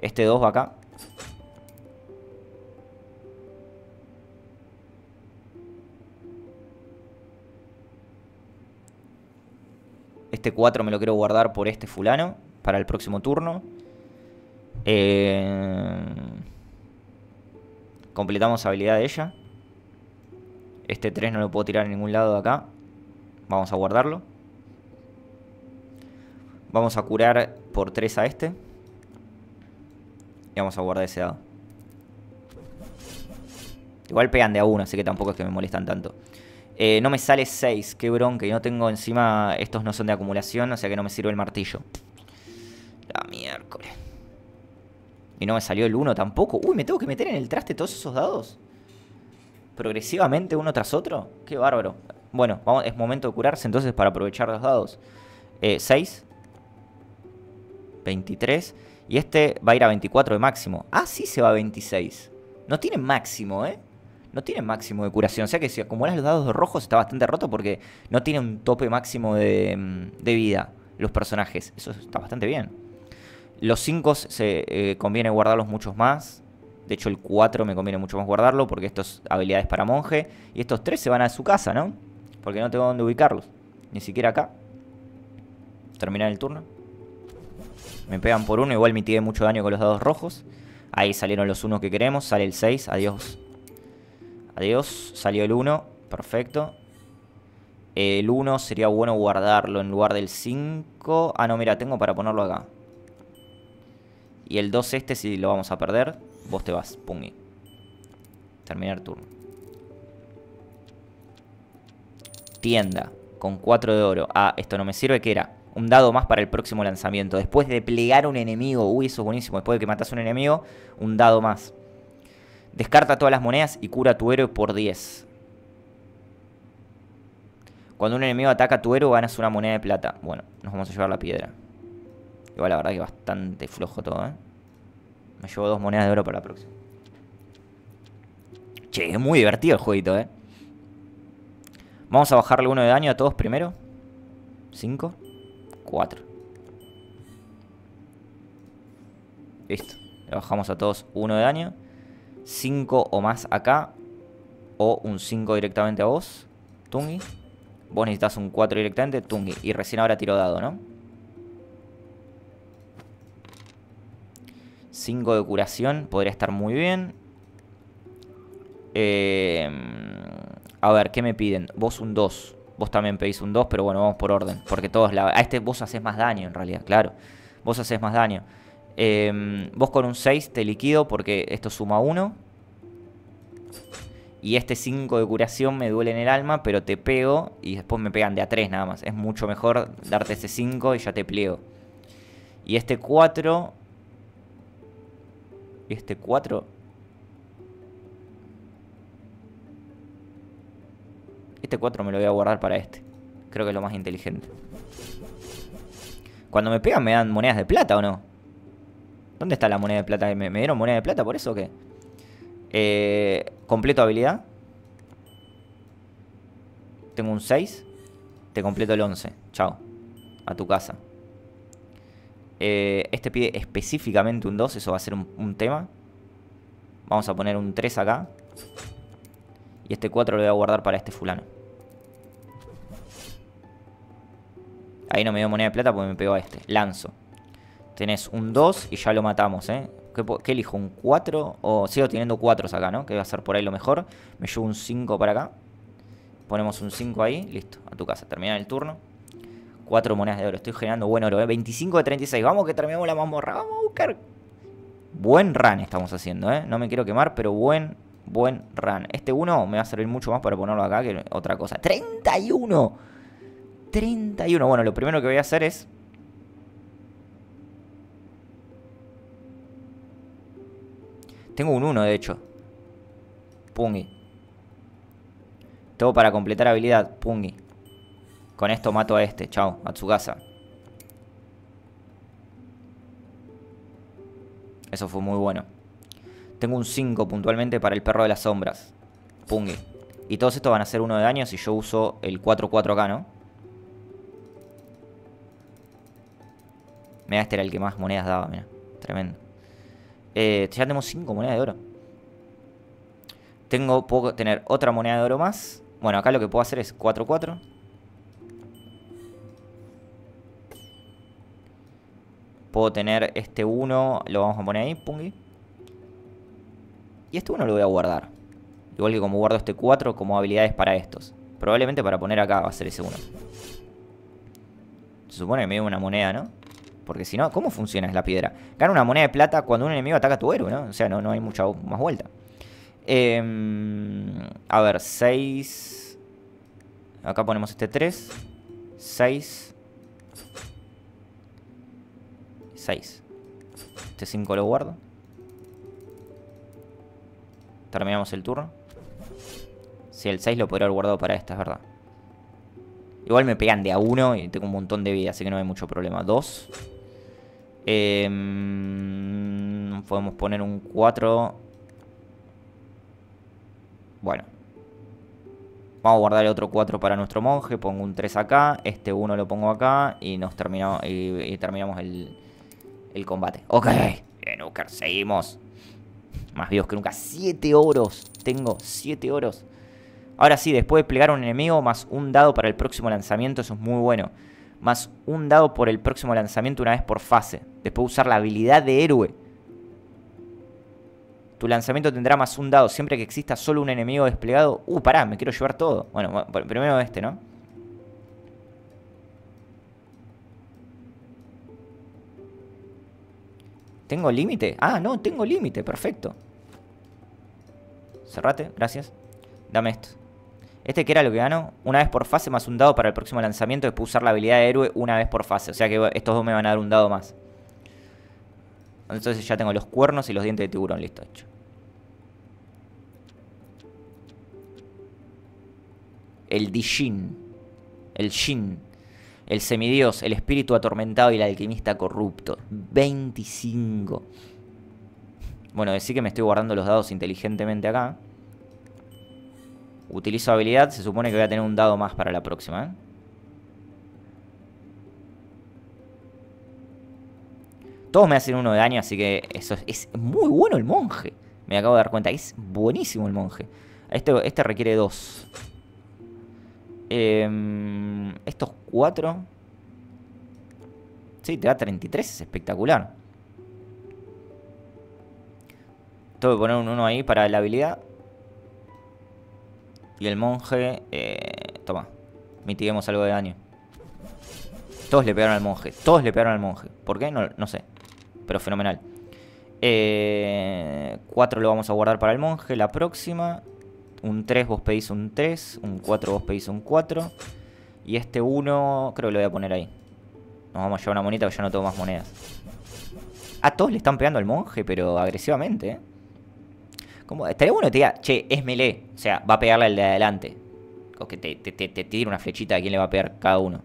Este 2 va acá. este 4 me lo quiero guardar por este fulano para el próximo turno. Eh, completamos habilidad de ella. Este 3 no lo puedo tirar a ningún lado de acá. Vamos a guardarlo. Vamos a curar por 3 a este. Y vamos a guardar ese dado. Igual pegan de a 1 así que tampoco es que me molestan tanto. Eh, no me sale 6, qué bronca. Y no tengo encima, estos no son de acumulación, o sea que no me sirve el martillo. La miércoles. Y no me salió el 1 tampoco. Uy, me tengo que meter en el traste todos esos dados. Progresivamente uno tras otro. Qué bárbaro. Bueno, es momento de curarse entonces para aprovechar los dados. 6. Eh, 23. Y este va a ir a 24 de máximo. Ah, sí se va a 26. No tiene máximo, ¿eh? no tiene máximo de curación. O sea que si acumulas los dados rojos está bastante roto porque no tiene un tope máximo de, mm, vida los personajes. Eso está bastante bien. Los 5 se eh, conviene guardarlos muchos más. De hecho, el 4 me conviene mucho más guardarlo porque estos habilidades para monje. Y estos 3 se van a su casa, ¿no? Porque no tengo dónde ubicarlos. Ni siquiera acá. Terminar el turno. Me pegan por uno. Igual me mitigué mucho daño con los dados rojos. Ahí salieron los 1 que queremos. Sale el 6. Adiós. Adiós, salió el 1, perfecto. El 1 sería bueno guardarlo en lugar del 5. Ah, no, mira, tengo para ponerlo acá. Y el 2 este, si lo vamos a perder, vos te vas, pungi. Terminar turno. Tienda, con 4 de oro. Ah, esto no me sirve, ¿qué era? Un dado más para el próximo lanzamiento. Después de plegar un enemigo, uy, eso es buenísimo. Después de que matas a un enemigo, un dado más. Descarta todas las monedas y cura a tu héroe por 10. Cuando un enemigo ataca a tu héroe ganas una moneda de plata. Bueno, nos vamos a llevar la piedra. Igual la verdad que bastante flojo todo, ¿eh? Me llevo dos monedas de oro para la próxima. Che, es muy divertido el jueguito, ¿eh? Vamos a bajarle uno de daño a todos primero. 5, 4. Listo. Le bajamos a todos uno de daño. 5 o más acá. O un 5 directamente a vos, Tungi. Vos necesitas un 4 directamente, Tungi. Y recién ahora tiro dado, ¿no? 5 de curación podría estar muy bien. Em, a ver, ¿qué me piden? Vos un 2. Vos también pedís un 2, pero bueno, vamos por orden. Porque todos la... A este vos haces más daño, en realidad, claro. Vos haces más daño. Em, vos con un 6 te liquido porque esto suma 1. Y este 5 de curación me duele en el alma, pero te pego y después me pegan de a 3 nada más. Es mucho mejor darte ese 5 y ya te pliego. Y este 4... ¿Y este 4? Este 4 me lo voy a guardar para este. Creo que es lo más inteligente. Cuando me pegan me dan monedas de plata o no? ¿Dónde está la moneda de plata? ¿Me, me dieron moneda de plata por eso o qué? Eh, completo habilidad. Tengo un 6. Te completo el 11. Chao. A tu casa. Eh, este pide específicamente un 2. Eso va a ser un, un tema. Vamos a poner un 3 acá. Y este 4 lo voy a guardar para este fulano. Ahí no me dio moneda de plata porque me pegó a este. Lanzo. Tenés un 2 y ya lo matamos, ¿eh? ¿Qué, elijo? ¿Un 4? O sigo teniendo 4 acá, ¿no? Que va a ser por ahí lo mejor. Me llevo un 5 para acá. Ponemos un 5 ahí. Listo, a tu casa. termina el turno. 4 monedas de oro. Estoy generando buen oro, ¿eh? 25 de 36. Vamos que terminamos la mazmorra. Vamos a buscar. Buen run estamos haciendo, ¿eh? No me quiero quemar, pero buen, buen run. Este 1 me va a servir mucho más para ponerlo acá que otra cosa. ¡31! 31. Bueno, lo primero que voy a hacer es Tengo un 1, de hecho. Pungi. Todo para completar habilidad. Pungi. Con esto mato a este. Chao, a Eso fue muy bueno. Tengo un 5 puntualmente para el perro de las sombras. Pungi. Y todos estos van a ser uno de daño si yo uso el 4-4 acá, ¿no? Mira, este era el que más monedas daba, mira. Tremendo. Eh, ya tenemos 5 monedas de oro. Tengo, puedo tener otra moneda de oro más. Bueno, acá lo que puedo hacer es 4-4. Puedo tener este 1, lo vamos a poner ahí, pungi. Y este 1 lo voy a guardar. Igual que como guardo este 4 como habilidades para estos. Probablemente para poner acá va a ser ese 1. Se supone que me dio una moneda, ¿no? Porque si no, ¿cómo funciona la piedra? Gana una moneda de plata cuando un enemigo ataca a tu héroe, ¿no? O sea, no, no hay mucha más vuelta. Em, a ver, 6. Acá ponemos este 3. 6. 6. Este 5 lo guardo. Terminamos el turno. Si sí, el 6 lo podría haber guardado para esta, es verdad. Igual me pegan de a uno y tengo un montón de vida, así que no hay mucho problema. 2. Em, podemos poner un 4. Bueno. Vamos a guardar el otro 4 para nuestro monje. Pongo un 3 acá. Este 1 lo pongo acá. Y nos terminamos, y, terminamos el, combate. Ok. Bien, Uker, seguimos. Más vivos que nunca. 7 oros. Tengo 7 oros. Ahora sí, después de plegar un enemigo, más un dado para el próximo lanzamiento. Eso es muy bueno más un dado por el próximo lanzamiento una vez por fase. Después usar la habilidad de héroe. Tu lanzamiento tendrá más un dado siempre que exista solo un enemigo desplegado. Uh, pará, me quiero llevar todo. Bueno, primero este, ¿no? ¿Tengo límite? Ah, no, tengo límite, perfecto. Cerrate, gracias. Dame esto. Este que era lo que ganó, una vez por fase más un dado para el próximo lanzamiento, después usar la habilidad de héroe una vez por fase. O sea que estos dos me van a dar un dado más. Entonces ya tengo los cuernos y los dientes de tiburón, listo, hecho. El Dijin, el Shin, el semidios, el espíritu atormentado y el alquimista corrupto. 25. Bueno, decir que me estoy guardando los dados inteligentemente acá. Utilizo habilidad, se supone que voy a tener un dado más para la próxima. ¿eh? Todos me hacen uno de daño, así que eso es, muy bueno el monje. Me acabo de dar cuenta, es buenísimo el monje. Este, este requiere dos. Em, estos cuatro... Sí, te da 33, es espectacular. Tengo que poner un uno ahí para la habilidad. Y el monje... Eh, toma. Mitiguemos algo de daño. Todos le pegaron al monje. Todos le pegaron al monje. ¿Por qué? No, no sé. Pero fenomenal. 4 eh, lo vamos a guardar para el monje. La próxima. Un 3 vos pedís un 3. Un 4 vos pedís un 4. Y este 1 creo que lo voy a poner ahí. Nos vamos a llevar una monita que ya no tengo más monedas. A todos le están pegando al monje, pero agresivamente, ¿eh? estaría bueno que te diga, che, es melee. O sea, va a pegarle al de adelante. O que te, te, tire una flechita de quién le va a pegar cada uno.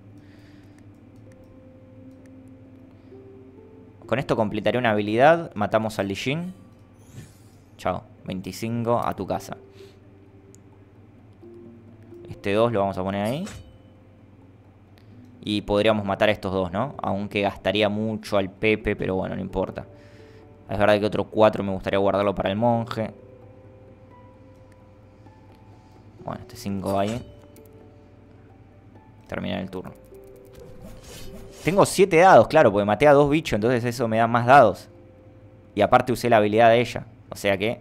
Con esto completaré una habilidad. Matamos al Lijin. Chao. 25 a tu casa. Este 2 lo vamos a poner ahí. Y podríamos matar estos dos, ¿no? Aunque gastaría mucho al Pepe, pero bueno, no importa. Es verdad que otro 4 me gustaría guardarlo para el monje. Bueno, este 5 ahí. Terminar el turno. Tengo 7 dados, claro, porque maté a dos bichos, entonces eso me da más dados. Y aparte usé la habilidad de ella. O sea que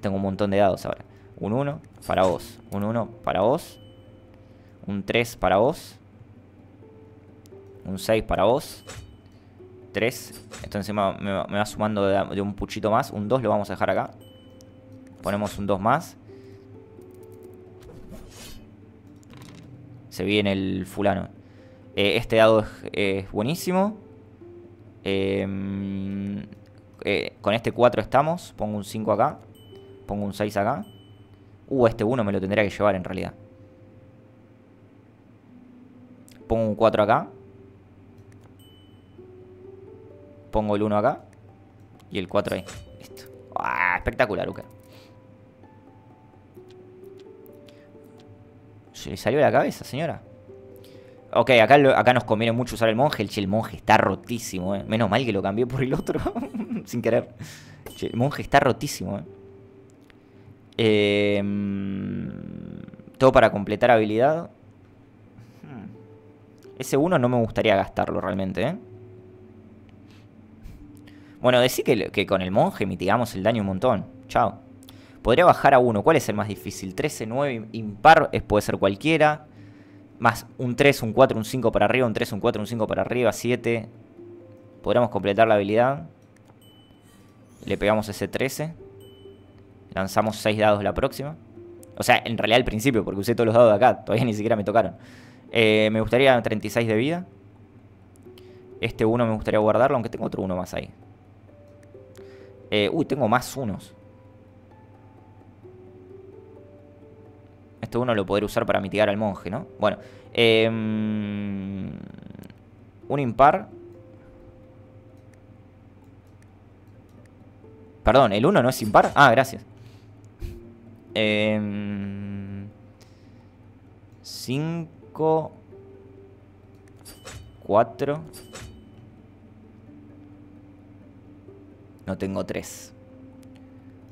tengo un montón de dados ahora. Un 1 para vos. Un 1 para vos. Un 3 para vos. Un 6 para vos. 3. Esto encima me, va sumando de, un puchito más. Un 2 lo vamos a dejar acá. Ponemos un 2 más. se viene el fulano. Eh, este dado es, buenísimo. Em, eh, con este 4 estamos. Pongo un 5 acá. Pongo un 6 acá. Uh, este 1 me lo tendría que llevar en realidad. Pongo un 4 acá. Pongo el 1 acá. Y el 4 ahí. Listo. Ah, espectacular, Luca. le salió de la cabeza, señora. Ok, acá, acá nos conviene mucho usar el monje. El, el monje está rotísimo, eh. Menos mal que lo cambié por el otro. sin querer. el monje está rotísimo, eh. Em, todo para completar habilidad. Hmm. Ese uno no me gustaría gastarlo realmente, ¿eh? Bueno, decir que, con el monje mitigamos el daño un montón. Chao. Podría bajar a 1. ¿Cuál es el más difícil? 13, 9, impar es, puede ser cualquiera. Más un 3, un 4, un 5 para arriba, un 3, un 4, un 5 para arriba, 7. Podríamos completar la habilidad. Le pegamos ese 13. Lanzamos 6 dados la próxima. O sea, en realidad al principio, porque usé todos los dados de acá. Todavía ni siquiera me tocaron. Eh, me gustaría 36 de vida. Este 1 me gustaría guardarlo, aunque tengo otro 1 más ahí. Eh, uy, tengo más unos. este uno lo podré usar para mitigar al monje, ¿no? Bueno, em, un impar. Perdón, ¿el 1 no es impar? Ah, gracias. 5 em, 4 No tengo 3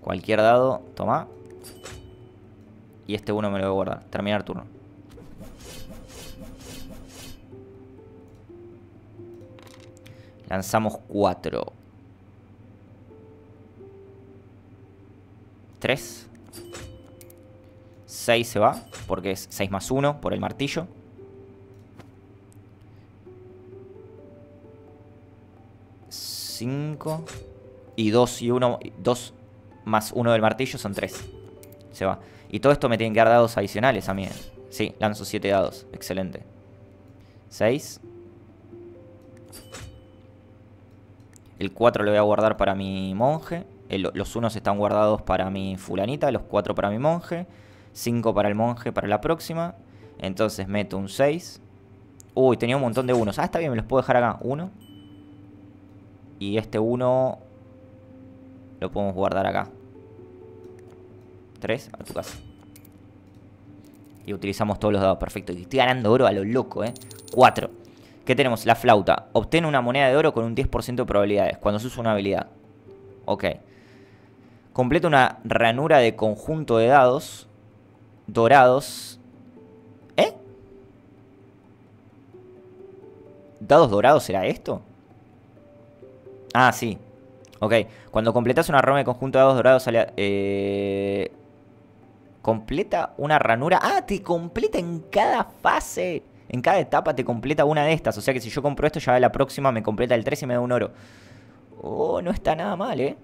Cualquier dado, toma y este uno me lo voy a guardar. Terminar turno. Lanzamos 4. 3. 6 se va, porque es 6 más 1 por el martillo. 5. Y 2 y 1. 2 más 1 del martillo son 3. Se va. Y todo esto me tiene que dar dados adicionales a mí. Eh. Sí, lanzo 7 dados. Excelente. 6. El 4 lo voy a guardar para mi monje. los unos están guardados para mi fulanita, los 4 para mi monje. 5 para el monje para la próxima. Entonces meto un 6. Uy, tenía un montón de unos. Ah, está bien, me los puedo dejar acá. 1. Y este 1 lo podemos guardar acá. Tres, a tu casa. Y utilizamos todos los dados, perfecto. Y estoy ganando oro a lo loco, ¿eh? Cuatro. ¿Qué tenemos? La flauta. Obtén una moneda de oro con un 10% de probabilidades cuando se usa una habilidad. Ok. Completa una ranura de conjunto de dados dorados. ¿Eh? ¿Dados dorados será esto? Ah, sí. Ok. Cuando completas una ranura de conjunto de dados dorados, eh, completa una ranura. Ah, te completa en cada fase. En cada etapa te completa una de estas. O sea que si yo compro esto, ya la próxima me completa el 3 y me da un oro. Oh, no está nada mal, ¿eh?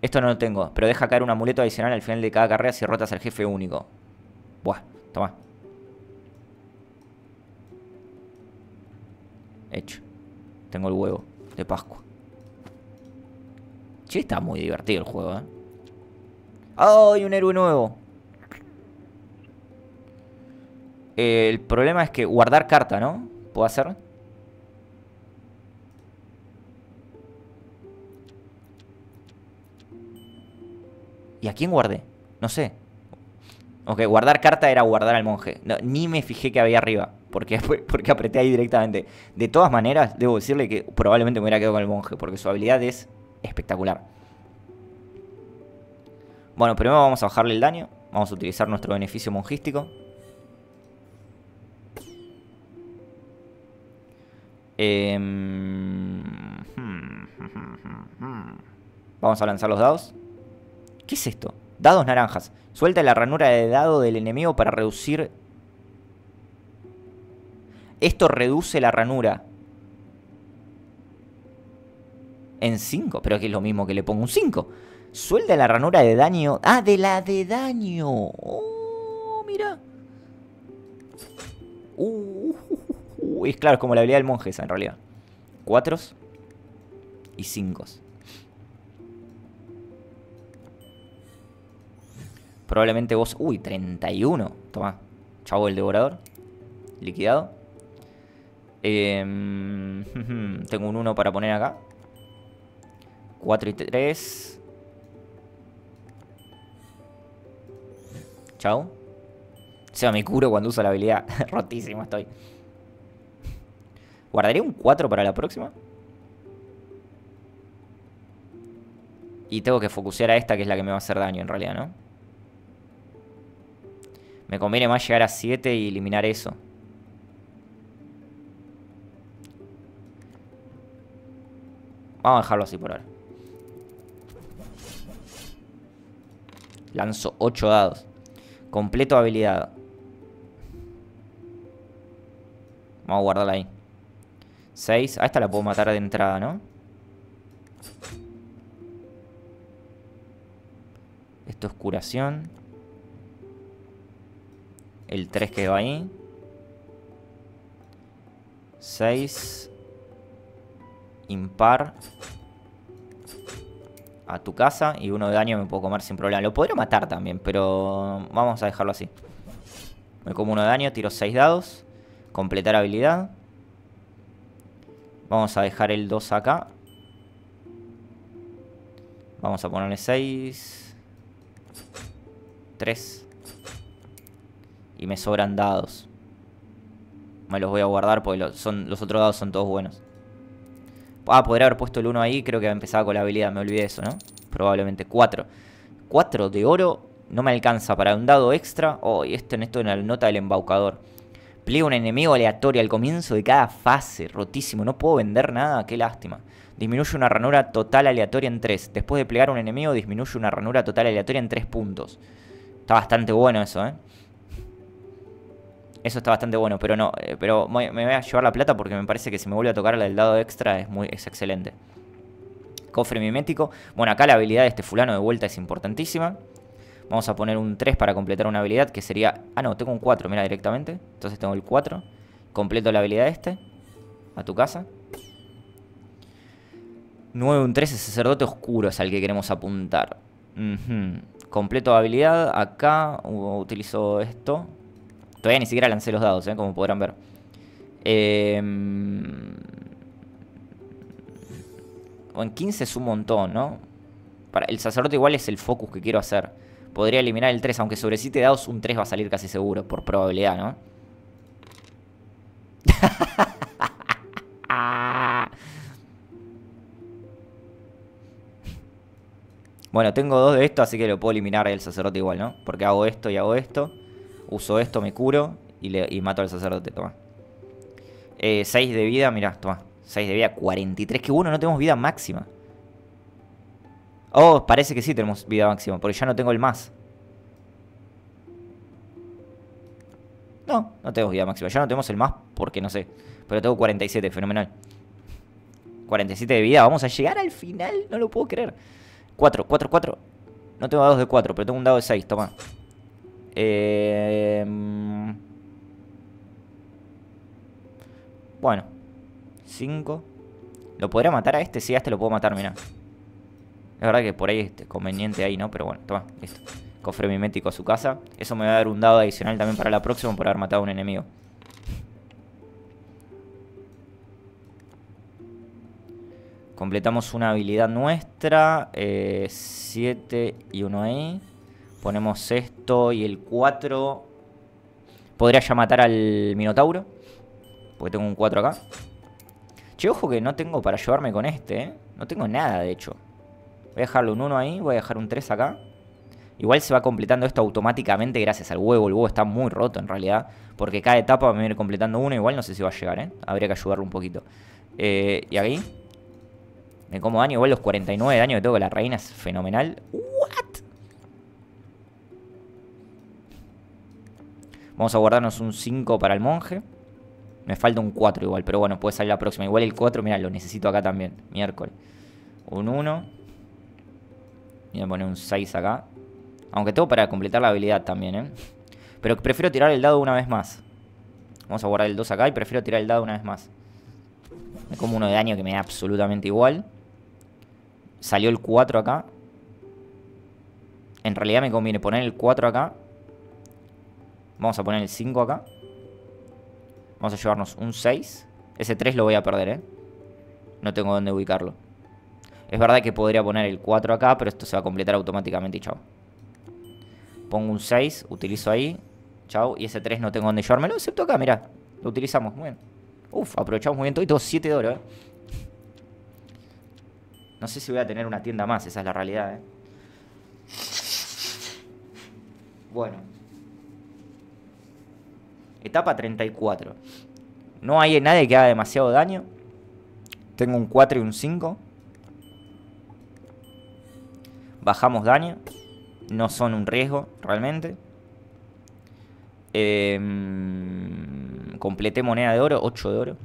Esto no lo tengo, pero deja caer un amuleto adicional al final de cada carrera si rotas al jefe único. Buah, toma. Hecho. Tengo el huevo de Pascua. Che, está muy divertido el juego, ¿eh? ¡Ay, un héroe nuevo! Eh, el problema es que guardar carta, ¿no? ¿Puedo hacer? ¿Y a quién guardé? No sé. Ok, guardar carta era guardar al monje. ni me fijé que había arriba. Porque, porque apreté ahí directamente. De todas maneras, debo decirle que probablemente me hubiera quedado con el monje. Porque su habilidad es espectacular. Bueno, primero vamos a bajarle el daño. Vamos a utilizar nuestro beneficio monjístico. Em, vamos a lanzar los dados. ¿Qué es esto? Dados naranjas. Suelta la ranura de dado del enemigo para reducir... Esto reduce la ranura. En 5, pero que es lo mismo que le pongo un 5. Suelta la ranura de daño. Ah, de la de daño. Oh, mira. uh, uh. uh Uy, es claro, es como la habilidad del monje esa en realidad. Cuatros y cinco. Probablemente vos... Uy, 31. Toma. Chavo el devorador. Liquidado. Em, tengo un uno para poner acá. 4 y 3. Chao. Se me curo cuando uso la habilidad. Rotísimo estoy. ¿Guardaría un 4 para la próxima? Y tengo que focusear a esta que es la que me va a hacer daño en realidad, ¿no? Me conviene más llegar a 7 y eliminar eso. Vamos a dejarlo así por ahora. Lanzo 8 dados. Completo habilidad. Vamos a guardarla ahí. 6. A esta la puedo matar de entrada, ¿no? Esto es curación. El 3 quedó ahí. 6. Impar. A tu casa. Y uno de daño me puedo comer sin problema. Lo podría matar también, pero vamos a dejarlo así. Me como uno de daño, tiro 6 dados. Completar habilidad. Vamos a dejar el 2 acá. Vamos a ponerle 6. 3. Y me sobran dados. Me los voy a guardar porque los, son, los otros dados son todos buenos. Ah, podría haber puesto el 1 ahí. Creo que empezaba con la habilidad. Me olvidé de eso, ¿no? Probablemente 4. 4 de oro. No me alcanza para un dado extra. Oh, y este en esto en la nota del embaucador. Pliega un enemigo aleatorio al comienzo de cada fase. Rotísimo. No puedo vender nada. Qué lástima. Disminuye una ranura total aleatoria en 3. Después de plegar un enemigo, disminuye una ranura total aleatoria en 3 puntos. Está bastante bueno eso, ¿eh? Eso está bastante bueno, pero no. Eh, pero me voy a llevar la plata porque me parece que si me vuelve a tocar la del dado extra es, muy, es excelente. Cofre mimético. Bueno, acá la habilidad de este fulano de vuelta es importantísima. Vamos a poner un 3 para completar una habilidad que sería... Ah, no, tengo un 4, mira directamente. Entonces tengo el 4. Completo la habilidad este. A tu casa. 9, un 13, sacerdote oscuro es al que queremos apuntar. Completo habilidad. Acá utilizo esto. Todavía ni siquiera lancé los dados, ¿eh? como podrán ver. Em, en 15 es un montón, ¿no? Para... El sacerdote igual es el focus que quiero hacer podría eliminar el 3, aunque sobre 7 dados un 3 va a salir casi seguro, por probabilidad, ¿no? bueno, tengo dos de esto, así que lo puedo eliminar el sacerdote igual, ¿no? Porque hago esto y hago esto, uso esto, me curo y, le, mato al sacerdote, toma. 6 eh, de vida, mirá, toma. 6 de vida, 43, que bueno, no tenemos vida máxima. Oh, parece que sí tenemos vida máxima, porque ya no tengo el más. No, no tengo vida máxima. Ya no tenemos el más porque no sé. Pero tengo 47, fenomenal. 47 de vida. Vamos a llegar al final. No lo puedo creer. 4, 4, 4. No tengo dados de 4, pero tengo un dado de 6. Toma. Em. Bueno. 5. ¿Lo podría matar a este? Sí, a este lo puedo matar, mira. Es verdad que por ahí es conveniente ahí, ¿no? Pero bueno, toma, listo. Cofre mimético a su casa. Eso me va a dar un dado adicional también para la próxima por haber matado a un enemigo. Completamos una habilidad nuestra. 7 eh, y 1 ahí. Ponemos esto y el 4. Podría ya matar al Minotauro. Porque tengo un 4 acá. Che, ojo que no tengo para llevarme con este, ¿eh? No tengo nada, de hecho. Voy a dejarle un 1 ahí, voy a dejar un 3 acá. Igual se va completando esto automáticamente gracias al huevo. El huevo está muy roto en realidad. Porque cada etapa va a venir completando uno. Igual no sé si va a llegar, ¿eh? Habría que ayudarlo un poquito. Eh, y aquí. Me como daño. Igual los 49 de daño que tengo con la reina es fenomenal. ¿What? Vamos a guardarnos un 5 para el monje. Me falta un 4 igual. Pero bueno, puede salir la próxima. Igual el 4, mira, lo necesito acá también. Miércoles. Un 1 voy a poner un 6 acá. Aunque tengo para completar la habilidad también, ¿eh? Pero prefiero tirar el dado una vez más. Vamos a guardar el 2 acá y prefiero tirar el dado una vez más. Me como uno de daño que me da absolutamente igual. Salió el 4 acá. En realidad me conviene poner el 4 acá. Vamos a poner el 5 acá. Vamos a llevarnos un 6. Ese 3 lo voy a perder, ¿eh? No tengo dónde ubicarlo. Es verdad que podría poner el 4 acá, pero esto se va a completar automáticamente y chao. Pongo un 6, utilizo ahí. Chao. Y ese 3 no tengo donde llevármelo, excepto acá, mirá. Lo utilizamos, muy bien. Uf, aprovechamos muy bien todo y todo 7 de oro, eh. No sé si voy a tener una tienda más, esa es la realidad, eh. Bueno. Etapa 34. No hay nadie que haga demasiado daño. Tengo un 4 y un 5 bajamos daño. No son un riesgo realmente. Em, completé moneda de oro, 8 de oro.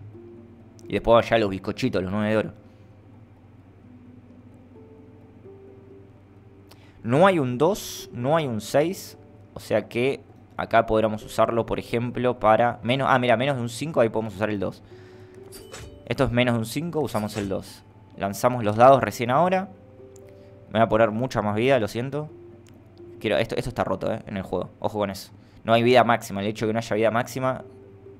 Y después allá los bizcochitos, los 9 de oro. No hay un 2, no hay un 6. O sea que acá podríamos usarlo, por ejemplo, para... menos Ah, mira, menos de un 5, ahí podemos usar el 2. Esto es menos de un 5, usamos el 2. Lanzamos los dados recién ahora. Me voy a poner mucha más vida, lo siento. Quiero, esto, está roto, ¿eh? En el juego. Ojo con eso. No hay vida máxima. El hecho de que no haya vida máxima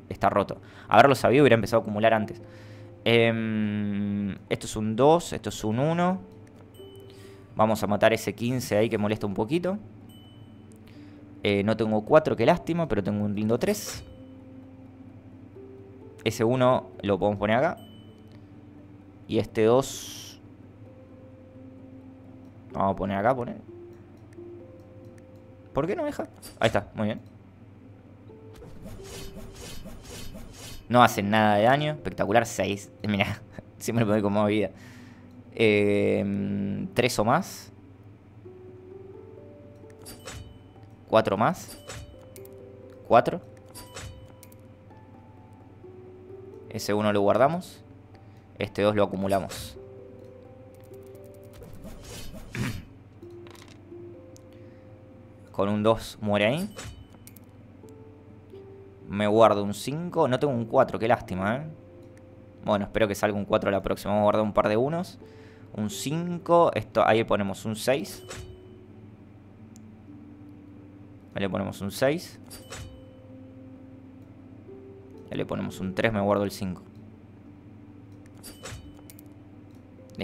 está roto. Haberlo sabido hubiera empezado a acumular antes. Em, esto es un 2, esto es un 1. Vamos a matar ese 15 ahí que molesta un poquito. Eh, no tengo 4, qué lástima, pero tengo un lindo 3. Ese 1 lo podemos poner acá. Y este 2 Vamos a poner acá, poner. ¿Por qué no deja? Ahí está, muy bien. No hacen nada de daño. Espectacular, 6. Mira, siempre me doy con vida. 3 em, o más. 4 más. 4. Ese 1 lo guardamos. Este 2 lo acumulamos. Con un 2 muere ahí. Me guardo un 5. No tengo un 4, qué lástima, ¿eh? Bueno, espero que salga un 4 la próxima. Vamos a guardar un par de unos. Un 5. Esto, ahí le ponemos un 6. Ahí le ponemos un 6. Ahí le ponemos un 3. Me guardo el 5.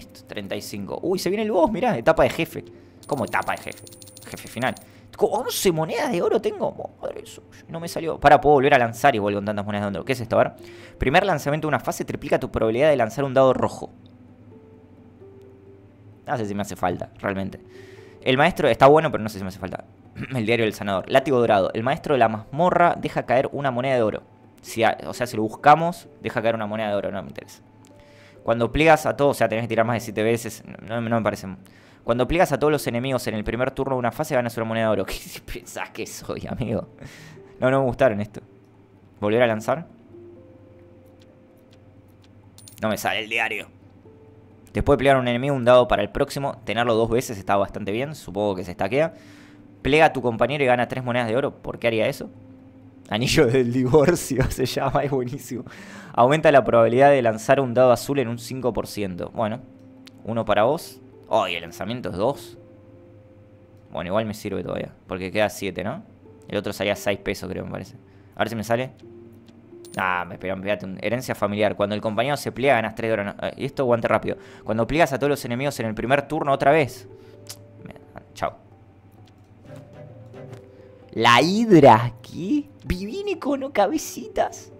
35. Uy, se viene el boss, mirá, etapa de jefe. ¿Cómo etapa de jefe? Jefe final. 11 monedas de oro tengo. Madre suya, no me salió. Para, puedo volver a lanzar y vuelvo con tantas monedas de oro. ¿Qué es esto? A ver. Primer lanzamiento de una fase triplica tu probabilidad de lanzar un dado rojo. No sé si me hace falta, realmente. El maestro está bueno, pero no sé si me hace falta. El diario del sanador. Látigo dorado. El maestro de la mazmorra deja caer una moneda de oro. o sea, si lo buscamos, deja caer una moneda de oro. No me interesa. Cuando pliegas a todos, o sea, tenés que tirar más de 7 veces, no, me parece. Cuando pliegas a todos los enemigos en el primer turno de una fase, ganas una moneda de oro. ¿Qué pensás que soy, amigo? No, no me gustaron esto. ¿Volver a lanzar? No me sale el diario. Después de plegar a un enemigo, un dado para el próximo, tenerlo dos veces está bastante bien, supongo que se estaquea. Plega a tu compañero y gana tres monedas de oro, ¿por qué haría eso? Anillo del divorcio se llama, es buenísimo. Aumenta la probabilidad de lanzar un dado azul en un 5%. Bueno, uno para vos. Oh, el lanzamiento es 2. Bueno, igual me sirve todavía. Porque queda 7, ¿no? El otro salía 6 pesos, creo, me parece. A ver si me sale. Ah, me espérate. Herencia familiar. Cuando el compañero se pliega, ganas 3 de oro. y esto aguante rápido. Cuando pliegas a todos los enemigos en el primer turno otra vez. Chao. ¿La hidra aquí? ¿Vivine con cabecitas?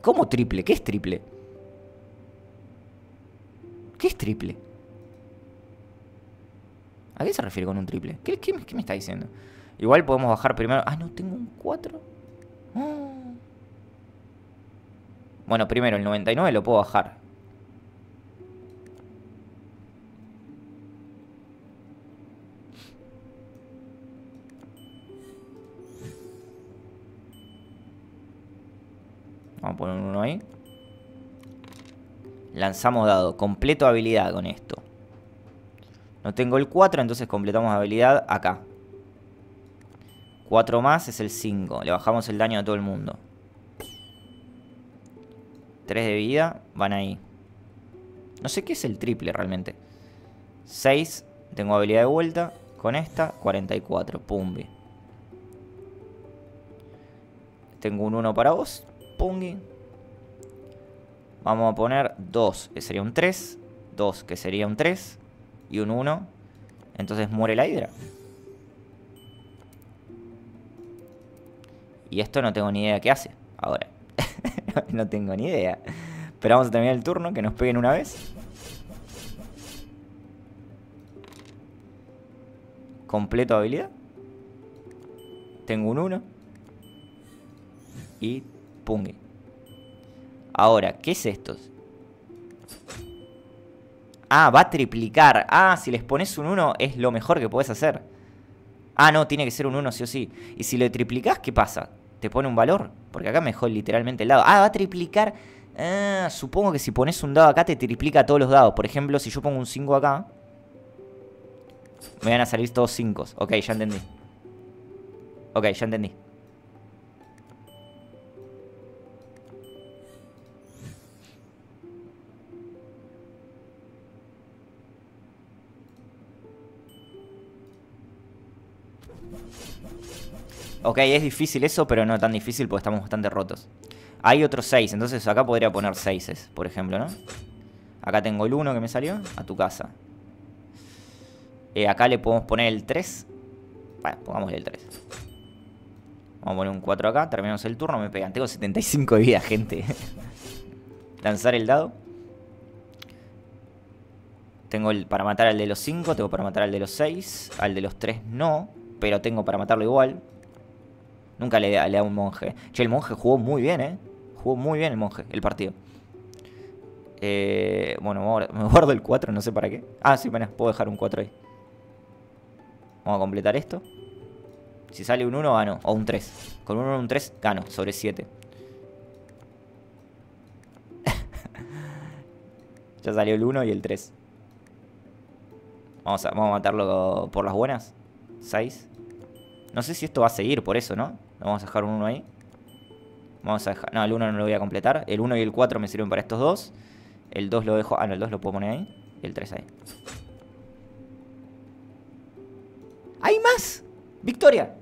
¿Cómo triple? ¿Qué es triple? ¿Qué es triple? ¿A qué se refiere con un triple? ¿Qué, me está diciendo? Igual podemos bajar primero... Ah, no, tengo un 4. Ah. Bueno, primero el 99 lo puedo bajar. Vamos a poner uno ahí. Lanzamos dado. Completo habilidad con esto. No tengo el 4, entonces completamos habilidad acá. 4 más es el 5. Le bajamos el daño a todo el mundo. 3 de vida. Van ahí. No sé qué es el triple realmente. 6. Tengo habilidad de vuelta. Con esta, 44. Pumbi. Tengo un 1 para vos. Pungi. Vamos a poner 2, que sería un 3. 2, que sería un 3. Y un 1. Entonces muere la hidra. Y esto no tengo ni idea qué hace. Ahora. no tengo ni idea. Pero vamos a terminar el turno, que nos peguen una vez. Completo habilidad. Tengo un 1. Y Ahora, ¿qué es esto? Ah, va a triplicar. Ah, si les pones un 1 es lo mejor que puedes hacer. Ah, no, tiene que ser un 1 sí o sí. Y si lo triplicas, ¿qué pasa? ¿Te pone un valor? Porque acá mejor literalmente el dado. Ah, va a triplicar. Ah, supongo que si pones un dado acá te triplica todos los dados. Por ejemplo, si yo pongo un 5 acá. Me van a salir todos 5. Ok, ya entendí. Ok, ya entendí. Ok, es difícil eso, pero no tan difícil porque estamos bastante rotos. Hay otros 6, entonces acá podría poner 6, por ejemplo, ¿no? Acá tengo el 1 que me salió, a tu casa. Eh, acá le podemos poner el 3. Bueno, pongámosle el 3. Vamos a poner un 4 acá, terminamos el turno, me pegan. Tengo 75 de vida, gente. Lanzar el dado. Tengo el para matar al de los 5, tengo para matar al de los 6, al de los 3 no, pero tengo para matarlo igual. Nunca le, le da un monje. Che, el monje jugó muy bien, ¿eh? Jugó muy bien el monje, el partido. Eh, bueno, me guardo el 4, no sé para qué. Ah, sí, bueno, puedo dejar un 4 ahí. Vamos a completar esto. Si sale un 1, gano. O un 3. Con un 1 un 3, gano. Sobre 7. ya salió el 1 y el 3. Vamos vamos a matarlo por las buenas. 6. No sé si esto va a seguir por eso, ¿no? Vamos a dejar un 1 ahí. Vamos a dejar... No, el 1 no lo voy a completar. El 1 y el 4 me sirven para estos dos. El 2 lo dejo... Ah, no, el 2 lo puedo poner ahí. Y el 3 ahí. ¡Hay más! ¡Victoria!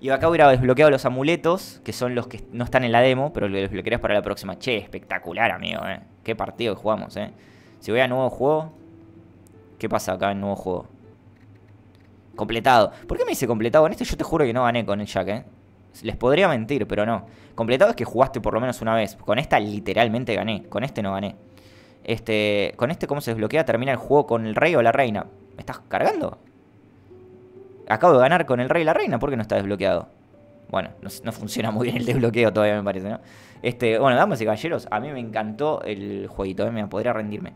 Y acá hubiera desbloqueado los amuletos, que son los que no están en la demo, pero los desbloquearás para la próxima. Che, espectacular, amigo, eh. Qué partido que jugamos, ¿eh? Si voy a nuevo juego, ¿qué pasa acá en nuevo juego? Completado. ¿Por qué me dice completado? En este yo te juro que no gané con el Jack, ¿eh? Les podría mentir, pero no. Completado es que jugaste por lo menos una vez. Con esta literalmente gané. Con este no gané. Este, con este, ¿cómo se desbloquea? Termina el juego con el rey o la reina. ¿Me estás cargando? Acabo de ganar con el rey y la reina. ¿Por qué no está desbloqueado? Bueno, no, funciona muy bien el desbloqueo todavía, me parece, ¿no? Este, bueno, damas y caballeros, a mí me encantó el jueguito. ¿eh? Me podría rendirme.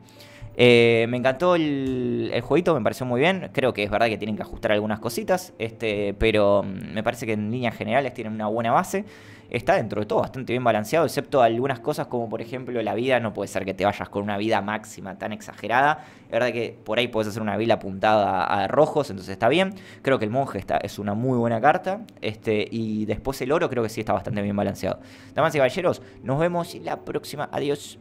Eh, me encantó el, jueguito, me pareció muy bien. Creo que es verdad que tienen que ajustar algunas cositas, este, pero mm, me parece que en líneas generales tienen una buena base. Está dentro de todo bastante bien balanceado, excepto algunas cosas como por ejemplo la vida. No puede ser que te vayas con una vida máxima tan exagerada. Es verdad que por ahí puedes hacer una vila apuntada a rojos, entonces está bien. Creo que el monje está, es una muy buena carta. Este, y después el oro creo que sí está bastante bien balanceado. Damas y caballeros, nos vemos la próxima. Adiós.